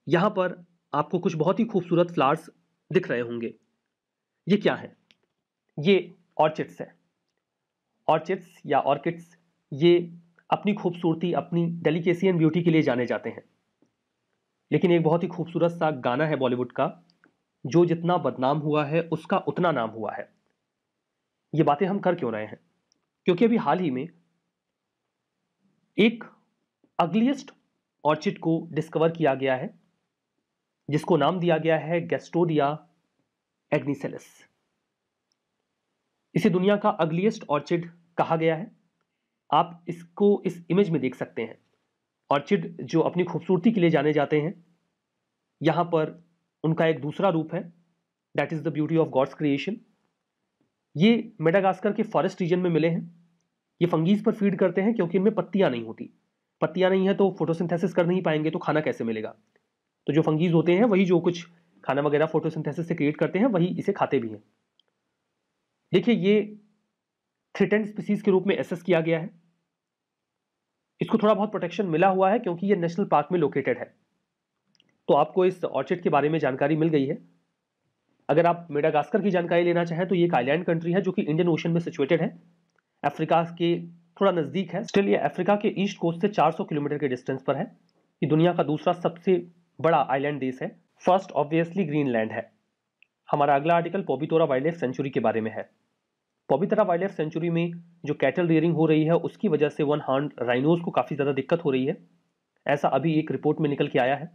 यहाँ पर आपको कुछ बहुत ही खूबसूरत फ्लावर्स दिख रहे होंगे ये क्या है ये ऑर्चिड्स है ऑर्चिड्स या ऑर्किड्स ये अपनी खूबसूरती अपनी डेलिकेसी एंड ब्यूटी के लिए जाने जाते हैं लेकिन एक बहुत ही खूबसूरत सा गाना है बॉलीवुड का जो जितना बदनाम हुआ है उसका उतना नाम हुआ है ये बातें हम कर क्यों रहे हैं क्योंकि अभी हाल ही में एक अगलीस्ट ऑर्चिड को डिस्कवर किया गया है जिसको नाम दिया गया है गेस्टोडिया एग्निसेलिस इसे दुनिया का अगलीस्ट ऑर्चिड कहा गया है आप इसको इस इमेज में देख सकते हैं ऑर्चिड जो अपनी खूबसूरती के लिए जाने जाते हैं यहां पर उनका एक दूसरा रूप है that is the beauty of God's creation ये मेडागास्कर के फॉरेस्ट रीजन में मिले हैं ये फंगीज पर फीड करते हैं क्योंकि इनमें पत्तियाँ नहीं होती पत्तियाँ नहीं है तो फोटोसिंथेसिस कर नहीं पाएंगे तो खाना कैसे मिलेगा तो जो फंगीज होते हैं वही जो कुछ खाना वगैरह फोटोसिंथेसिस से क्रिएट करते हैं वही इसे खाते भी हैं देखिए ये थ्रिटेंड स्पीसीज के रूप में एसेस किया गया है इसको थोड़ा बहुत प्रोटेक्शन मिला हुआ है क्योंकि ये नेशनल पार्क में लोकेटेड है तो आपको इस ऑर्चिड के बारे में जानकारी मिल गई है अगर आप मेडागास्कर की जानकारी लेना चाहें तो ये एक आइलैंड कंट्री है जो कि इंडियन ओशन में सिचुएटेड है अफ्रीका के थोड़ा नज़दीक है स्टिल ये अफ्रीका के ईस्ट कोस्ट से 400 किलोमीटर के डिस्टेंस पर है ये दुनिया का दूसरा सबसे बड़ा आइलैंड देश है फर्स्ट ऑब्वियसली ग्रीनलैंड है हमारा अगला article Pobitora wildlife sanctuary के बारे में है पोबितोरा वाइल्ड लाइफ सेंचुरी में जो कैटल रेयरिंग हो रही है उसकी वजह से वन हार्ड राइनोज को काफ़ी ज़्यादा दिक्कत हो रही है ऐसा अभी एक रिपोर्ट में निकल के आया है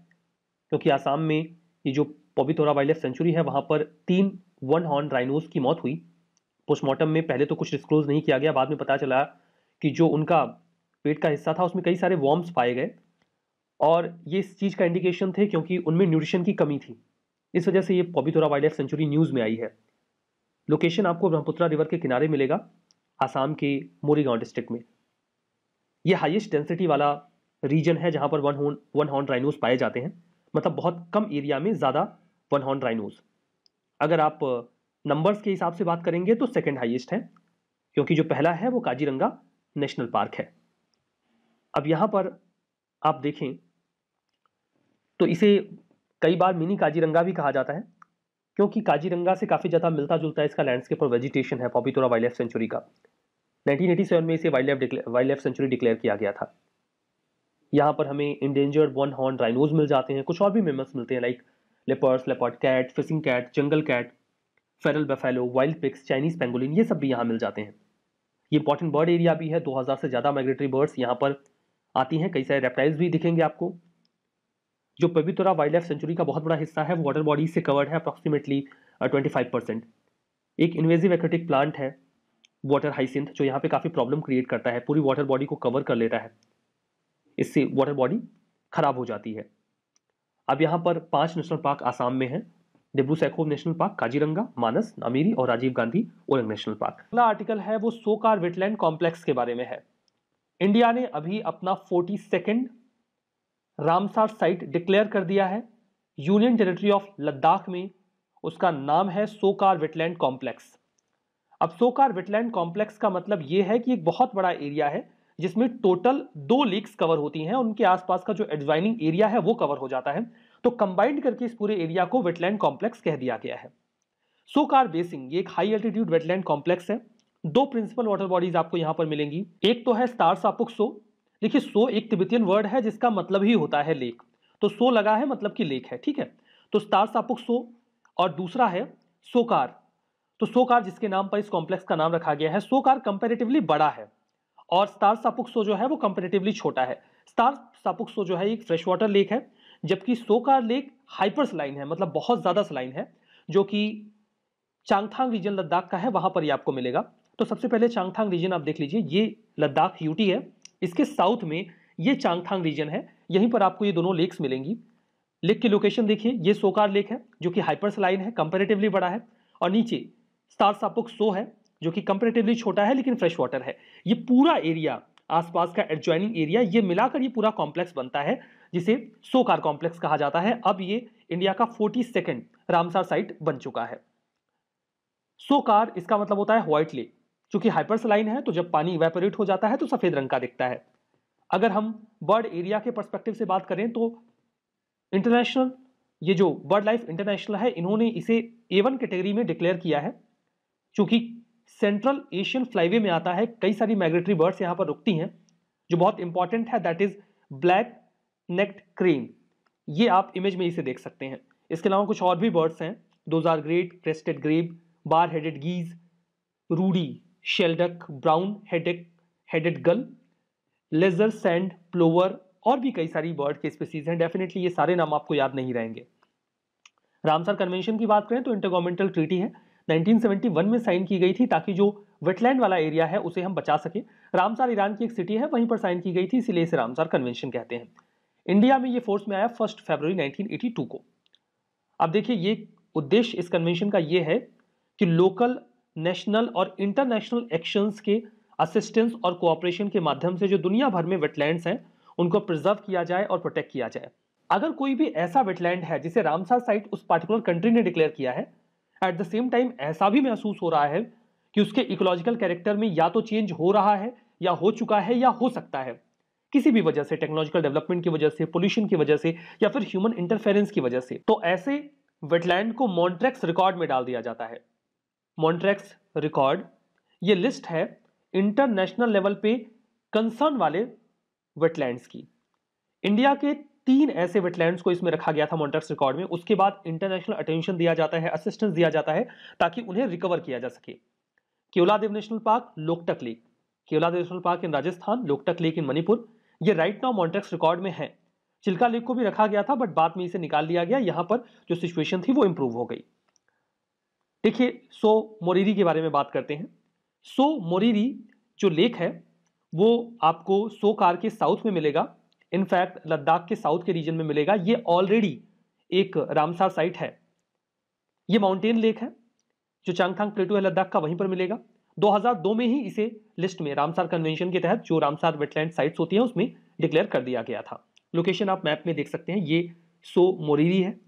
क्योंकि आसाम में ये जो पबितोरा वाइल्ड लाइफ सेंचुरी है वहाँ पर तीन वन हॉर्न राइनोज की मौत हुई पोस्टमार्टम में पहले तो कुछ डिस्क्लोज नहीं किया गया बाद में पता चला कि जो उनका पेट का हिस्सा था उसमें कई सारे वॉर्म्स पाए गए और ये इस चीज़ का इंडिकेशन थे क्योंकि उनमें न्यूट्रिशन की कमी थी इस वजह से ये Pobitora wildlife sanctuary news में आई है लोकेशन आपको ब्रह्मपुत्रा रिवर के किनारे मिलेगा आसाम के मोरीगांव डिस्ट्रिक्ट में ये हाईएस्ट डेंसिटी वाला रीजन है जहाँ पर one horn one horn rhinos पाए जाते हैं मतलब बहुत कम एरिया में ज़्यादा वन हॉर्न राइनोज अगर आप नंबर्स के हिसाब से बात करेंगे तो सेकेंड हाइएस्ट है क्योंकि जो पहला है वो काजीरंगा नेशनल पार्क है अब यहाँ पर आप देखें तो इसे कई बार मिनी काजीरंगा भी कहा जाता है क्योंकि काजीरंगा से काफ़ी ज़्यादा मिलता जुलता है इसका लैंडस्केप और वेजिटेशन है पॉपितोरा वाइल्ड लाइफ सेंचुरी का 1987 में इसे wildlife wildlife sanctuary declare किया गया था यहाँ पर हमें इंडेंजर्ड वन हॉर्न राइनोज मिल जाते हैं कुछ और भी मेमल्स मिलते हैं like leopards leopard cat fishing cat jungle cat feral buffalo wild pigs Chinese pangolin ये सब भी यहाँ मिल जाते हैं ये इंपॉर्टेंट बर्ड एरिया भी है 2000 से ज़्यादा माइग्रेटरी बर्ड्स यहाँ पर आती हैं कई सारे रेप्टाइल्स भी दिखेंगे आपको जो पवित्रा वाइल्ड लाइफ सेंचुरी का बहुत बड़ा हिस्सा है वाटर बॉडीज से कवर्ड है अप्रॉक्सीमेटली ट्वेंटी फाइव परसेंट एक इन्वेजिव एक्रेटिक प्लांट है वाटर हाइसिंथ जो यहाँ पे काफ़ी प्रॉब्लम क्रिएट करता है पूरी वाटर बॉडी को कवर कर लेता है इससे वाटर बॉडी खराब हो जाती है अब यहाँ पर पांच नेशनल पार्क आसाम में है डिब्रू सैखोव नेशनल पार्क काजीरंगा मानस नामीरी और राजीव गांधी ओरंग नेशनल पार्क अगला आर्टिकल है वो सोकार वेटलैंड कॉम्प्लेक्स के बारे में है इंडिया ने अभी अपना forty second Ramsar site declare कर दिया है यूनियन टेरिटरी ऑफ लद्दाख में उसका नाम है सोकार वेटलैंड कॉम्प्लेक्स अब सोकार वेटलैंड कॉम्प्लेक्स का मतलब ये है कि एक बहुत बड़ा एरिया है जिसमें टोटल दो लेक्स कवर होती हैं उनके आसपास का जो एडजाइनिंग एरिया है वो कवर हो जाता है तो कंबाइंड करके इस पूरे एरिया को वेटलैंड कॉम्प्लेक्स कह दिया गया है सोकार बेसिंग ये एक हाई एल्टीट्यूड वेटलैंड कॉम्प्लेक्स है दो प्रिंसिपल वाटर बॉडीज आपको यहाँ पर मिलेंगी एक तो है स्टार सापुक सो देखिए सो एक तिब्बतियन वर्ड है जिसका मतलब ही होता है लेक तो सो लगा है मतलब कि लेक है ठीक है तो स्टार सापुक सो और दूसरा है सोकार तो सोकार जिसके नाम पर इस कॉम्प्लेक्स का नाम रखा गया है सोकार कंपेरेटिवली बड़ा है और स्टार सापुक्सो जो है वो कंपेरेटिवली छोटा है स्टार सापुक्सो जो है एक फ्रेश वाटर लेक है जबकि सोकार लेक हाइपर स्लाइन है मतलब बहुत ज़्यादा स्लाइन है जो कि चांगथांग रीजन लद्दाख का है वहाँ पर ही आपको मिलेगा तो सबसे पहले चांगथांग रीजन आप देख लीजिए ये लद्दाख यूटी है इसके साउथ में ये चांगथांग रीजन है यहीं पर आपको ये दोनों लेक्स मिलेंगी लेक की लोकेशन देखिए ये सोकार लेक है जो कि हाइपर स्लाइन है कंपेरेटिवली बड़ा है और नीचे स्टार सापुक सो है जो कि कंपेरेटिवली छोटा है लेकिन फ्रेश वाटर है ये पूरा एरिया आसपास का एडजॉइनिंग एरिया ये मिलाकर ये पूरा कॉम्प्लेक्स बनता है जिसे सोकार कॉम्प्लेक्स कहा जाता है अब ये इंडिया का फोर्टी सेकेंड रामसार साइट बन चुका है सोकार इसका मतलब होता है व्हाइट लेक चूंकि हाइपरसलाइन है तो जब पानी इवेपोरेट हो जाता है तो सफेद रंग का दिखता है अगर हम बर्ड एरिया के परस्पेक्टिव से बात करें तो इंटरनेशनल ये जो बर्ड लाइफ इंटरनेशनल है इन्होंने इसे ए वन कैटेगरी में डिक्लेयर किया है चूंकि सेंट्रल एशियन फ्लाईवे में आता है कई सारी माइग्रेटरी बर्ड्स यहाँ पर रुकती हैं जो बहुत इंपॉर्टेंट है that is black necked crane ये आप इमेज में इसे देख सकते हैं इसके अलावा कुछ और भी बर्ड्स हैं those are great crested grebe bar headed geese ruddy shelduck brown head headed gull lesser sand plover और भी कई सारी बर्ड के स्पीसीज हैं डेफिनेटली ये सारे नाम आपको याद नहीं रहेंगे रामसर कन्वेंशन की बात करें तो इंटरगवर्नमेंटल ट्रीटी है 1971 में साइन की गई थी ताकि जो वेटलैंड वाला एरिया है उसे हम बचा सके रामसार ईरान की एक सिटी है वहीं पर साइन की गई थी इसीलिए इसे रामसार कन्वेंशन कहते हैं इंडिया में ये फोर्स में आया फर्स्ट फेबर 1982 को अब देखिए ये उद्देश्य इस कन्वेंशन का ये है कि लोकल नेशनल और इंटरनेशनल एक्शंस के असिस्टेंस और कोऑपरेशन के माध्यम से जो दुनिया भर में वेटलैंड्स हैं उनको प्रिजर्व किया जाए और प्रोटेक्ट किया जाए अगर कोई भी ऐसा वेटलैंड है जिसे रामसार साइट उस पार्टिकुलर कंट्री ने डिक्लेयर किया है एट द सेम टाइम ऐसा भी महसूस हो रहा है कि उसके इकोलॉजिकल कैरेक्टर में या तो चेंज हो रहा है या हो चुका है या हो सकता है किसी भी वजह से टेक्नोलॉजिकल डेवलपमेंट की वजह से पोल्यूशन की वजह से या फिर ह्यूमन इंटरफेरेंस की वजह से तो ऐसे वेटलैंड को मॉन्ट्रैक्स रिकॉर्ड में डाल दिया जाता है मॉन्ट्रैक्स रिकॉर्ड ये लिस्ट है इंटरनेशनल लेवल पे कंसर्न वाले वेटलैंड्स की इंडिया के तीन ऐसे वेटलैंड्स को इसमें रखा गया था मॉन्टर्स रिकॉर्ड में उसके बाद इंटरनेशनल अटेंशन दिया जाता है असिस्टेंस दिया जाता है ताकि उन्हें रिकवर किया जा सके Keoladeo national park Loktak lake Keoladeo national park in Rajasthan Loktak lake in Manipur ये राइट नाउ मॉन्टेक्स रिकॉर्ड में है चिल्का लेक को भी रखा गया था बट बाद में इसे निकाल लिया गया यहाँ पर जो सिचुएशन थी वो इम्प्रूव हो गई देखिए सो मोरीरी के बारे में बात करते हैं सो मोरीरी जो लेक है वो आपको सो कार के साउथ में मिलेगा इनफैक्ट लद्दाख के साउथ के रीजन में मिलेगा ये ऑलरेडी एक रामसार साइट है ये माउंटेन लेक है जो चांगथांग प्लेटू है लद्दाख का वहीं पर मिलेगा 2002 में ही इसे लिस्ट में रामसार कन्वेंशन के तहत जो रामसार वेटलैंड साइट्स होती हैं उसमें डिक्लेयर कर दिया गया था लोकेशन आप मैप में देख सकते हैं ये सो मोरीरी है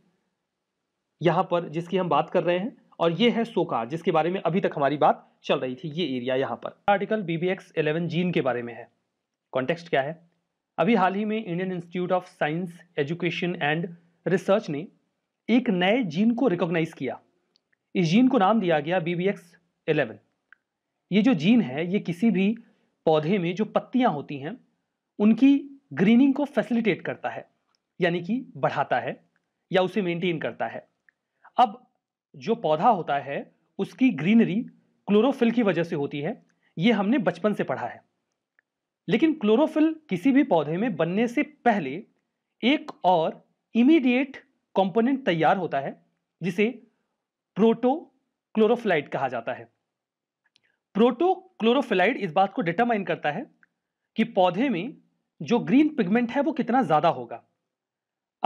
यहाँ पर जिसकी हम बात कर रहे हैं और ये है सोकार जिसके बारे में अभी तक हमारी बात चल रही थी ये एरिया यहाँ पर आर्टिकल बीबीएक्स इलेवन जीन के बारे में है कॉन्टेक्स्ट क्या है अभी हाल ही में Indian institute of science education and research ने एक नए जीन को रिकॉग्नाइज किया इस जीन को नाम दिया गया बी बी एक्स एलेवन ये जो जीन है ये किसी भी पौधे में जो पत्तियां होती हैं उनकी ग्रीनिंग को फैसिलिटेट करता है यानी कि बढ़ाता है या उसे मेंटेन करता है अब जो पौधा होता है उसकी ग्रीनरी क्लोरोफिल की वजह से होती है ये हमने बचपन से पढ़ा है लेकिन क्लोरोफिल किसी भी पौधे में बनने से पहले एक और इमीडिएट कंपोनेंट तैयार होता है जिसे प्रोटो क्लोरोफिलाइट कहा जाता है प्रोटो क्लोरोफिलाइड इस बात को डिटरमाइन करता है कि पौधे में जो ग्रीन पिगमेंट है वो कितना ज़्यादा होगा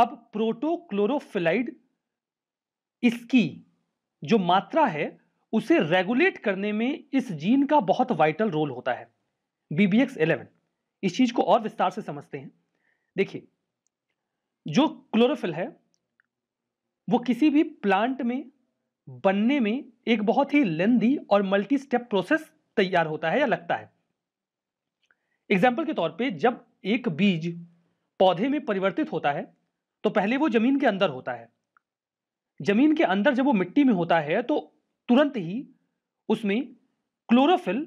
अब प्रोटो क्लोरोफिलाइड इसकी जो मात्रा है उसे रेगुलेट करने में इस जीन का बहुत वाइटल रोल होता है बी बी एक्स एलेवन इस चीज़ को और विस्तार से समझते हैं देखिए जो क्लोरोफिल है वो किसी भी प्लांट में बनने में एक बहुत ही लेंदी और मल्टी स्टेप प्रोसेस तैयार होता है या लगता है एग्जाम्पल के तौर पे जब एक बीज पौधे में परिवर्तित होता है तो पहले वो जमीन के अंदर होता है जमीन के अंदर जब वो मिट्टी में होता है तो तुरंत ही उसमें क्लोरोफिल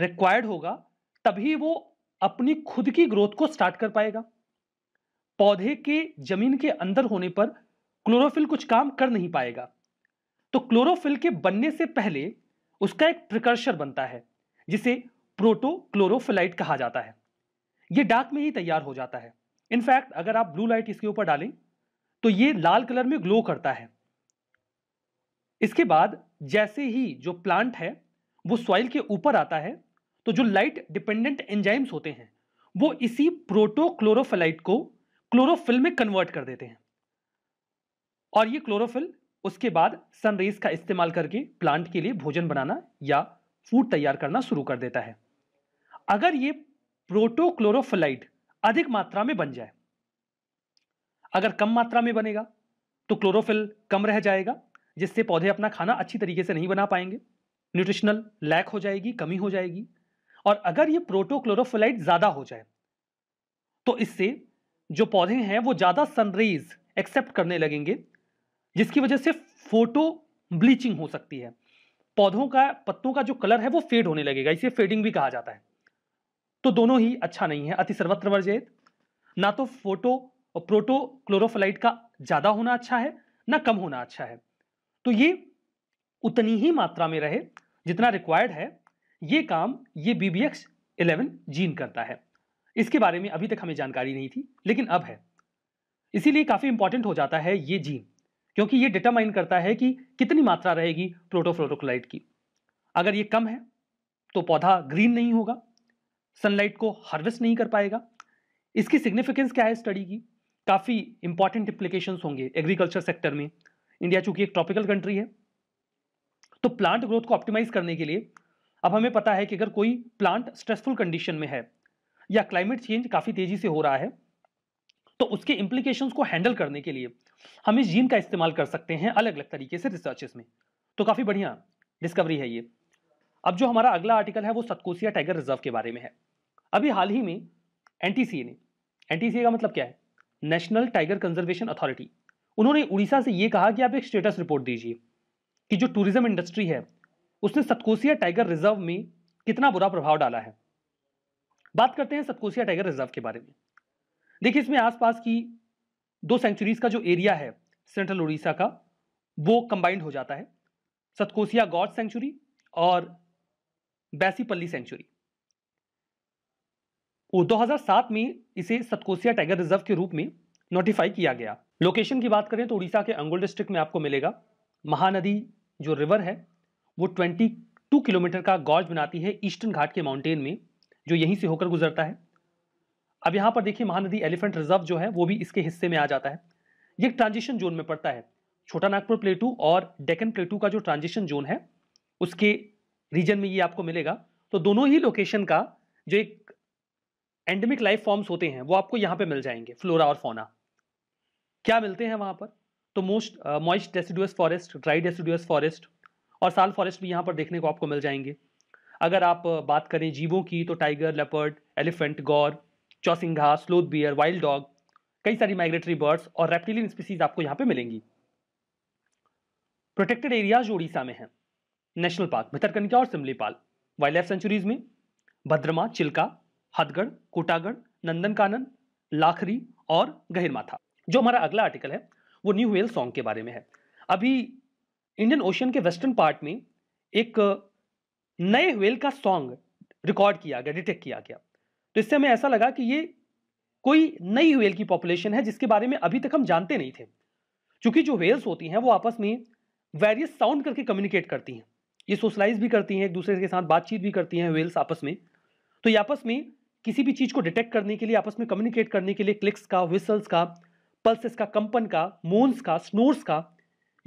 रिक्वायर्ड होगा तभी वो अपनी खुद की ग्रोथ को स्टार्ट कर पाएगा पौधे के जमीन के अंदर होने पर क्लोरोफिल कुछ काम कर नहीं पाएगा तो क्लोरोफिल के बनने से पहले उसका एक प्रिकर्शर बनता है जिसे प्रोटोक्लोरोफिलाइट कहा जाता है यह डार्क में ही तैयार हो जाता है इनफैक्ट अगर आप ब्लू लाइट इसके ऊपर डालें तो ये लाल कलर में ग्लो करता है इसके बाद जैसे ही जो प्लांट है वो सॉइल के ऊपर आता है तो जो लाइट डिपेंडेंट एंजाइम्स होते हैं वो इसी प्रोटोक्लोरोफिलाइट को क्लोरोफिल में कन्वर्ट कर देते हैं और ये क्लोरोफिल उसके बाद सनरेज का इस्तेमाल करके प्लांट के लिए भोजन बनाना या फूड तैयार करना शुरू कर देता है अगर ये प्रोटोक्लोरोफिलाइट अधिक मात्रा में बन जाए अगर कम मात्रा में बनेगा तो क्लोरोफिल कम रह जाएगा जिससे पौधे अपना खाना अच्छी तरीके से नहीं बना पाएंगे न्यूट्रिशनल लैक हो जाएगी कमी हो जाएगी और अगर ये प्रोटोक्लोरोफिलाइट ज़्यादा हो जाए तो इससे जो पौधे हैं वो ज़्यादा सनरेज एक्सेप्ट करने लगेंगे जिसकी वजह से फोटो ब्लीचिंग हो सकती है पौधों का पत्तों का जो कलर है वो फेड होने लगेगा इसे फेडिंग भी कहा जाता है तो दोनों ही अच्छा नहीं है अति सर्वत्र वर्जित ना तो फोटो प्रोटो क्लोरोफलाइट का ज़्यादा होना अच्छा है ना कम होना अच्छा है तो ये उतनी ही मात्रा में रहे जितना रिक्वायर्ड है ये काम ये B B X eleven gene करता है इसके बारे में अभी तक हमें जानकारी नहीं थी लेकिन अब है इसीलिए काफ़ी इंपॉर्टेंट हो जाता है ये जीन क्योंकि ये डिटरमाइन करता है कि कितनी मात्रा रहेगी प्रोटोफ्लोरोक्लाइड की अगर ये कम है तो पौधा ग्रीन नहीं होगा सनलाइट को हार्वेस्ट नहीं कर पाएगा इसकी सिग्निफिकेंस क्या है स्टडी की काफ़ी इंपॉर्टेंट इम्प्लीकेशंस होंगे एग्रीकल्चर सेक्टर में इंडिया चूंकि एक ट्रॉपिकल कंट्री है तो प्लांट ग्रोथ को ऑप्टिमाइज करने के लिए अब हमें पता है कि अगर कोई प्लांट स्ट्रेसफुल कंडीशन में है या क्लाइमेट चेंज काफ़ी तेज़ी से हो रहा है तो उसके इंप्लीकेशन को हैंडल करने के लिए हम इस जीन का इस्तेमाल कर सकते हैं अलग अलग तरीके से रिसर्चेस में तो काफ़ी बढ़िया डिस्कवरी है ये अब जो हमारा अगला आर्टिकल है वो सतकोसिया टाइगर रिजर्व के बारे में है अभी हाल ही में एन ने एन का मतलब क्या है नेशनल टाइगर कंजर्वेशन अथॉरिटी उन्होंने उड़ीसा से ये कहा कि आप एक स्टेटस रिपोर्ट दीजिए कि जो टूरिज्म इंडस्ट्री है उसने सतकोसिया टाइगर रिजर्व में कितना बुरा प्रभाव डाला है बात करते हैं सतकोसिया टाइगर रिजर्व के बारे में देखिए इसमें आसपास की दो सेंचुरीज का जो एरिया है सेंट्रल उड़ीसा का वो कंबाइंड हो जाता है सतकोसिया गॉड सेंचुरी और बैसीपल्ली सेंचुरी वो 2007 में इसे सतकोसिया टाइगर रिजर्व के रूप में नोटिफाई किया गया लोकेशन की बात करें तो उड़ीसा के अंगुल डिस्ट्रिक्ट में आपको मिलेगा महानदी जो रिवर है वो 22 किलोमीटर का गॉज बनाती है ईस्टर्न घाट के माउंटेन में जो यहीं से होकर गुजरता है अब यहाँ पर देखिए महानदी एलिफेंट रिजर्व जो है वो भी इसके हिस्से में आ जाता है ये ट्रांजिशन जोन में पड़ता है छोटा नागपुर प्लेटू और डेकन प्लेटू का जो ट्रांजिशन जोन है उसके रीजन में ये आपको मिलेगा तो दोनों ही लोकेशन का जो एक एंडेमिक लाइफ फॉर्म्स होते हैं वो आपको यहाँ पे मिल जाएंगे फ्लोरा और फोना क्या मिलते हैं वहाँ पर तो most moist deciduous forest dry deciduous forest और साल फॉरेस्ट भी यहाँ पर देखने को आपको मिल जाएंगे अगर आप बात करें जीवों की तो tiger leopard elephant gaur chousingha sloth bear wild dog कई सारी माइग्रेटरी बर्ड्स और रेप्टिलियन स्पीसीज आपको यहाँ पे मिलेंगी प्रोटेक्टेड एरियाज उड़ीसा में हैं नेशनल पार्क भितरकनिका और सिमलीपाल वाइल्ड लाइफ सेंचुरीज में भद्रमा चिल्का हथगढ़ कोटागढ़ नंदनकानन लाखरी और गहिरमाथा जो हमारा अगला आर्टिकल है वो न्यू वेल सॉन्ग के बारे में है अभी इंडियन ओशन के वेस्टर्न पार्ट में एक नए वेल का सॉन्ग रिकॉर्ड किया गया डिटेक्ट किया गया तो इससे हमें ऐसा लगा कि ये कोई नई वेल की पॉपुलेशन है जिसके बारे में अभी तक हम जानते नहीं थे क्योंकि जो वेल्स होती हैं वो आपस में वेरियस साउंड करके कम्युनिकेट करती हैं ये सोशलाइज भी करती हैं एक दूसरे के साथ बातचीत भी करती हैं वेल्स आपस में तो ये आपस में किसी भी चीज़ को डिटेक्ट करने के लिए आपस में कम्युनिकेट करने के लिए क्लिक्स का विसल्स का पल्सेस का कंपन का मोन्स का स्नोर्स का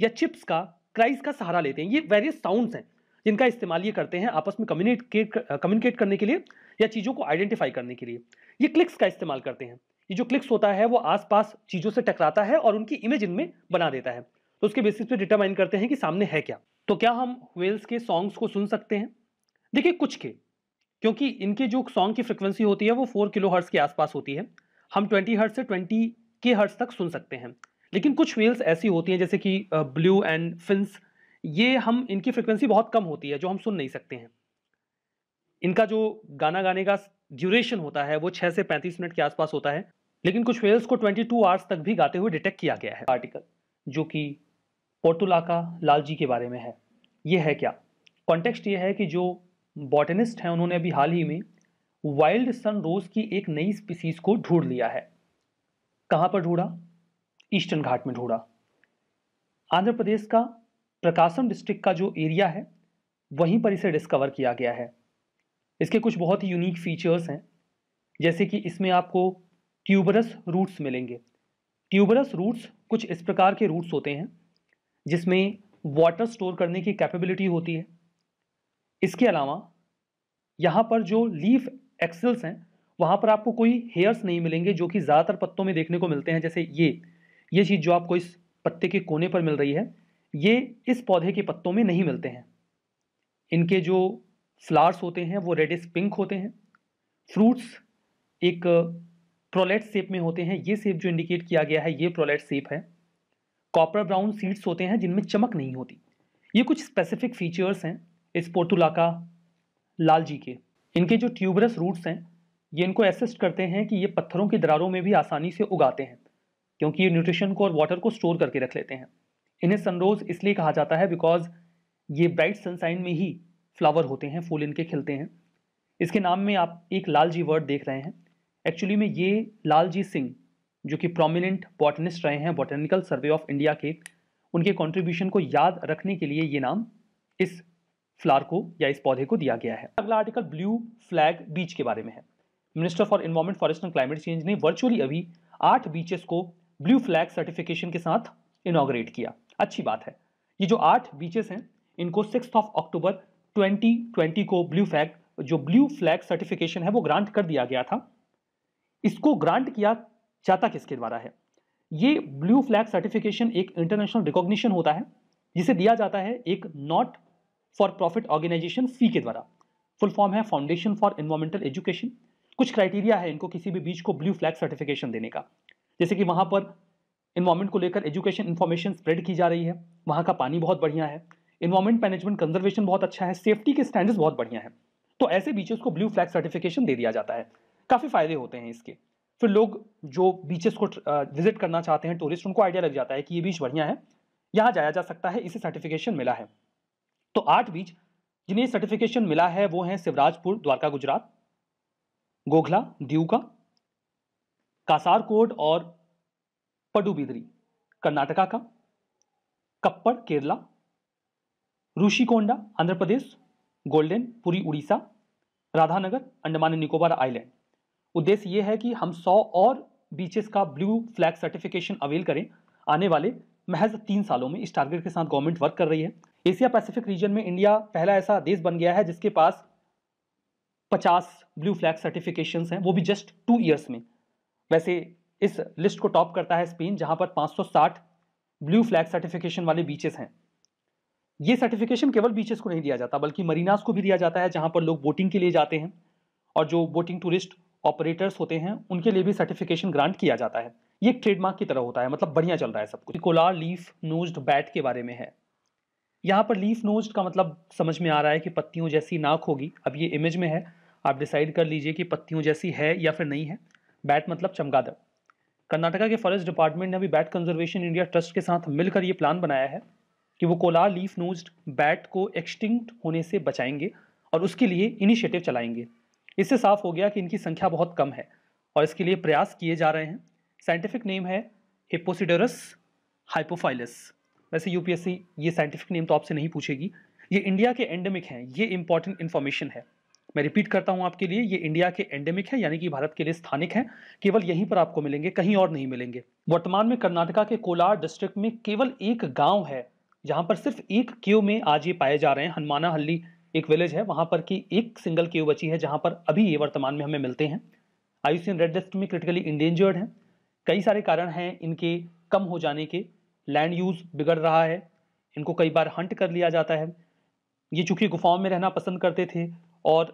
या चिप्स का क्राइज का सहारा लेते हैं ये वेरियस साउंड्स हैं जिनका इस्तेमाल ये करते हैं आपस में कम्युनिकेट कम्युनिकेट uh, करने के लिए या चीज़ों को आइडेंटिफाई करने के लिए ये क्लिक्स का इस्तेमाल करते हैं ये जो क्लिक्स होता है वो आसपास चीज़ों से टकराता है और उनकी इमेज इनमें बना देता है तो उसके बेसिस पे डिटरमाइन करते हैं कि सामने है क्या तो क्या हम वेल्स के सॉन्ग्स को सुन सकते हैं देखिए कुछ के क्योंकि इनके जो सॉन्ग की फ्रिक्वेंसी होती है वो फोर किलो हर्ट्स के आसपास होती है हम ट्वेंटी हर्ट से ट्वेंटी के हर्ट्स तक सुन सकते हैं लेकिन कुछ वेल्स ऐसी होती हैं जैसे कि ब्लू एंड फिंस ये हम इनकी फ्रिक्वेंसी बहुत कम होती है जो हम सुन नहीं सकते हैं इनका जो गाना गाने का ड्यूरेशन होता है वो छः से पैंतीस मिनट के आसपास होता है लेकिन कुछ वेल्स को ट्वेंटी टू आवर्स तक भी गाते हुए डिटेक्ट किया गया है आर्टिकल जो कि पोर्टुलाका लाल जी के बारे में है ये है क्या कॉन्टेक्स्ट ये है कि जो बॉटनिस्ट हैं उन्होंने अभी हाल ही में वाइल्ड सन रोज की एक नई स्पीसीज को ढूंढ लिया है कहाँ पर ढूंढा ईस्टर्न घाट में ढूंढा आंध्र प्रदेश का प्रकाशम डिस्ट्रिक्ट का जो एरिया है वहीं पर इसे डिस्कवर किया गया है इसके कुछ बहुत ही यूनिक फीचर्स हैं जैसे कि इसमें आपको ट्यूबरस रूट्स मिलेंगे ट्यूबरस रूट्स कुछ इस प्रकार के रूट्स होते हैं जिसमें वाटर स्टोर करने की कैपेबिलिटी होती है इसके अलावा यहाँ पर जो लीफ एक्सल्स हैं वहाँ पर आपको कोई हेयर्स नहीं मिलेंगे जो कि ज़्यादातर पत्तों में देखने को मिलते हैं जैसे ये ये चीज़ जो आपको इस पत्ते के कोने पर मिल रही है ये इस पौधे के पत्तों में नहीं मिलते हैं इनके जो फ्लावर्स होते हैं वो रेडिस पिंक होते हैं फ्रूट्स एक प्रोलेट सेप में होते हैं ये सेप जो इंडिकेट किया गया है ये प्रोलेट सेप है कॉपर ब्राउन सीड्स होते हैं जिनमें चमक नहीं होती ये कुछ स्पेसिफिक फीचर्स हैं इस पोर्टुलाका लाल जी के इनके जो ट्यूबरस रूट्स हैं ये इनको असिस्ट करते हैं कि ये पत्थरों की दरारों में भी आसानी से उगाते हैं क्योंकि ये न्यूट्रिशन को और वाटर को स्टोर करके रख लेते हैं इन्हें सनरोज इसलिए कहा जाता है बिकॉज ये ब्राइट सनसाइन में ही फ्लावर होते हैं फूल इनके खिलते हैं इसके नाम में आप एक लाल जी वर्ड देख रहे हैं एक्चुअली में ये लाल जी सिंह जो कि प्रोमिनेंट बॉटनिस्ट रहे हैं बॉटनिकल सर्वे ऑफ इंडिया के उनके कॉन्ट्रीब्यूशन को याद रखने के लिए ये नाम इस फ्लार को या इस पौधे को दिया गया है अगला आर्टिकल ब्लू फ्लैग बीच के बारे में है minister for environment forest and climate change ने वर्चुअली अभी आठ बीचेस को ब्लू फ्लैग सर्टिफिकेशन के साथ इनाग्रेट किया अच्छी बात है ये जो आठ बीचेस हैं इनको सिक्स ऑफ अक्टूबर 2020 को ब्लू फ्लैग जो ब्लू फ्लैग सर्टिफिकेशन है वो ग्रांट कर दिया गया था इसको ग्रांट किया जाता किसके द्वारा है ये ब्लू फ्लैग सर्टिफिकेशन एक इंटरनेशनल रिकॉग्निशन होता है जिसे दिया जाता है एक not for profit organization FEE के द्वारा फुल फॉर्म है फाउंडेशन फॉर इन्वायरमेंटल एजुकेशन कुछ क्राइटेरिया है इनको किसी भी बीच को ब्लू फ्लैग सर्टिफिकेशन देने का जैसे कि वहाँ पर इन्वायरमेंट को लेकर एजुकेशन इन्फॉर्मेशन स्प्रेड की जा रही है वहाँ का पानी बहुत बढ़िया है इन्वायरमेंट मैनेजमेंट कंजर्वेशन बहुत अच्छा है सेफ्टी के स्टैंडर्ड्स बहुत बढ़िया हैं तो ऐसे बीचेस को ब्लू फ्लैग सर्टिफिकेशन दे दिया जाता है काफ़ी फायदे होते हैं इसके फिर लोग जो बीचेस को विजिट करना चाहते हैं टूरिस्ट उनको आइडिया लग जाता है कि ये बीच बढ़िया है यहाँ जाया जा सकता है इसे सर्टिफिकेशन मिला है तो आठ बीच जिन्हें सर्टिफिकेशन मिला है वो हैं शिवराजपुर द्वारका गुजरात गोखला का कासारकोट और पडुबिदरी कर्नाटका का कप्पड़ केरला ऋषिकोंडा आंध्र प्रदेश गोल्डन पुरी उड़ीसा राधानगर अंडमान निकोबार आइलैंड उद्देश्य ये है कि हम 100 और बीचेस का ब्लू फ्लैग सर्टिफिकेशन अवेल करें आने वाले महज तीन सालों में इस टारगेट के साथ गवर्नमेंट वर्क कर रही है एशिया पैसिफिक रीजन में इंडिया पहला ऐसा देश बन गया है जिसके पास पचास ब्लू फ्लैग सर्टिफिकेशन हैं वो भी जस्ट टू ईयर्स में वैसे इस लिस्ट को टॉप करता है स्पेन जहां पर 560 ब्लू फ्लैग सर्टिफिकेशन वाले बीचेस हैं ये सर्टिफिकेशन केवल बीचेस को नहीं दिया जाता बल्कि मरीनास को भी दिया जाता है जहां पर लोग बोटिंग के लिए जाते हैं और जो बोटिंग टूरिस्ट ऑपरेटर्स होते हैं उनके लिए भी सर्टिफिकेशन ग्रांट किया जाता है ये ट्रेडमार्क की तरह होता है मतलब बढ़िया चल रहा है सब कुछ कोलार लीफ नोज्ड बैट के बारे में है यहाँ पर लीफ नोज्ड का मतलब समझ में आ रहा है कि पत्तियों जैसी नाक होगी अब ये इमेज में है आप डिसाइड कर लीजिए कि पत्तियों जैसी है या फिर नहीं है बैट मतलब चमगादड़ कर्नाटका के फॉरेस्ट डिपार्टमेंट ने अभी बैट कंजर्वेशन इंडिया ट्रस्ट के साथ मिलकर ये प्लान बनाया है कि वो कोलार लीफ नोज बैट को एक्सटिंक्ट होने से बचाएंगे और उसके लिए इनिशिएटिव चलाएंगे इससे साफ हो गया कि इनकी संख्या बहुत कम है और इसके लिए प्रयास किए जा रहे हैं साइंटिफिक नेम है हिपोसिडरस हाइपोफाइलस वैसे यूपीएससी ये साइंटिफिक नेम तो आपसे नहीं पूछेगी ये इंडिया के एंडेमिक हैं ये इंपॉर्टेंट इन्फॉर्मेशन है मैं रिपीट करता हूं आपके लिए ये इंडिया के एंडेमिक है यानी कि भारत के लिए स्थानिक है केवल यहीं पर आपको मिलेंगे कहीं और नहीं मिलेंगे वर्तमान में कर्नाटका के कोलार डिस्ट्रिक्ट में केवल एक गाँव है जहाँ पर सिर्फ एक केव में आज ये पाए जा रहे हैं हनुमाना हल्ली एक विलेज है वहाँ पर की एक सिंगल केव बची है जहाँ पर अभी ये वर्तमान में हमें मिलते हैं आयुष्यन रेड लिस्ट में क्रिटिकली इंडेंजर्ड हैं कई सारे कारण हैं इनके कम हो जाने के लैंड यूज़ बिगड़ रहा है इनको कई बार हंट कर लिया जाता है ये चूंकि गुफाओं में रहना पसंद करते थे और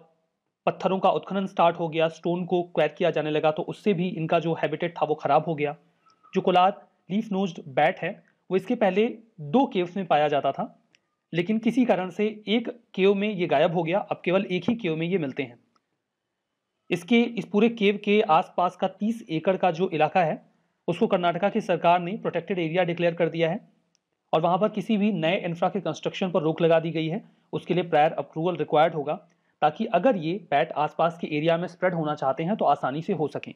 पत्थरों का उत्खनन स्टार्ट हो गया स्टोन को क्वैक किया जाने लगा तो उससे भी इनका जो हैबिटेट था वो ख़राब हो गया जो कोलार लीफ नोज बैट है वो इसके पहले दो केव्स में पाया जाता था लेकिन किसी कारण से एक केव में ये गायब हो गया अब केवल एक ही केव में ये मिलते हैं इसके इस पूरे केव के आसपास का 30 एकड़ का जो इलाका है उसको कर्नाटका की सरकार ने प्रोटेक्टेड एरिया डिक्लेयर कर दिया है और वहाँ पर किसी भी नए इंफ्रा के कंस्ट्रक्शन पर रोक लगा दी गई है उसके लिए प्रायर अप्रूवल रिक्वायर्ड होगा ताकि अगर ये बैट आसपास के एरिया में स्प्रेड होना चाहते हैं तो आसानी से हो सकें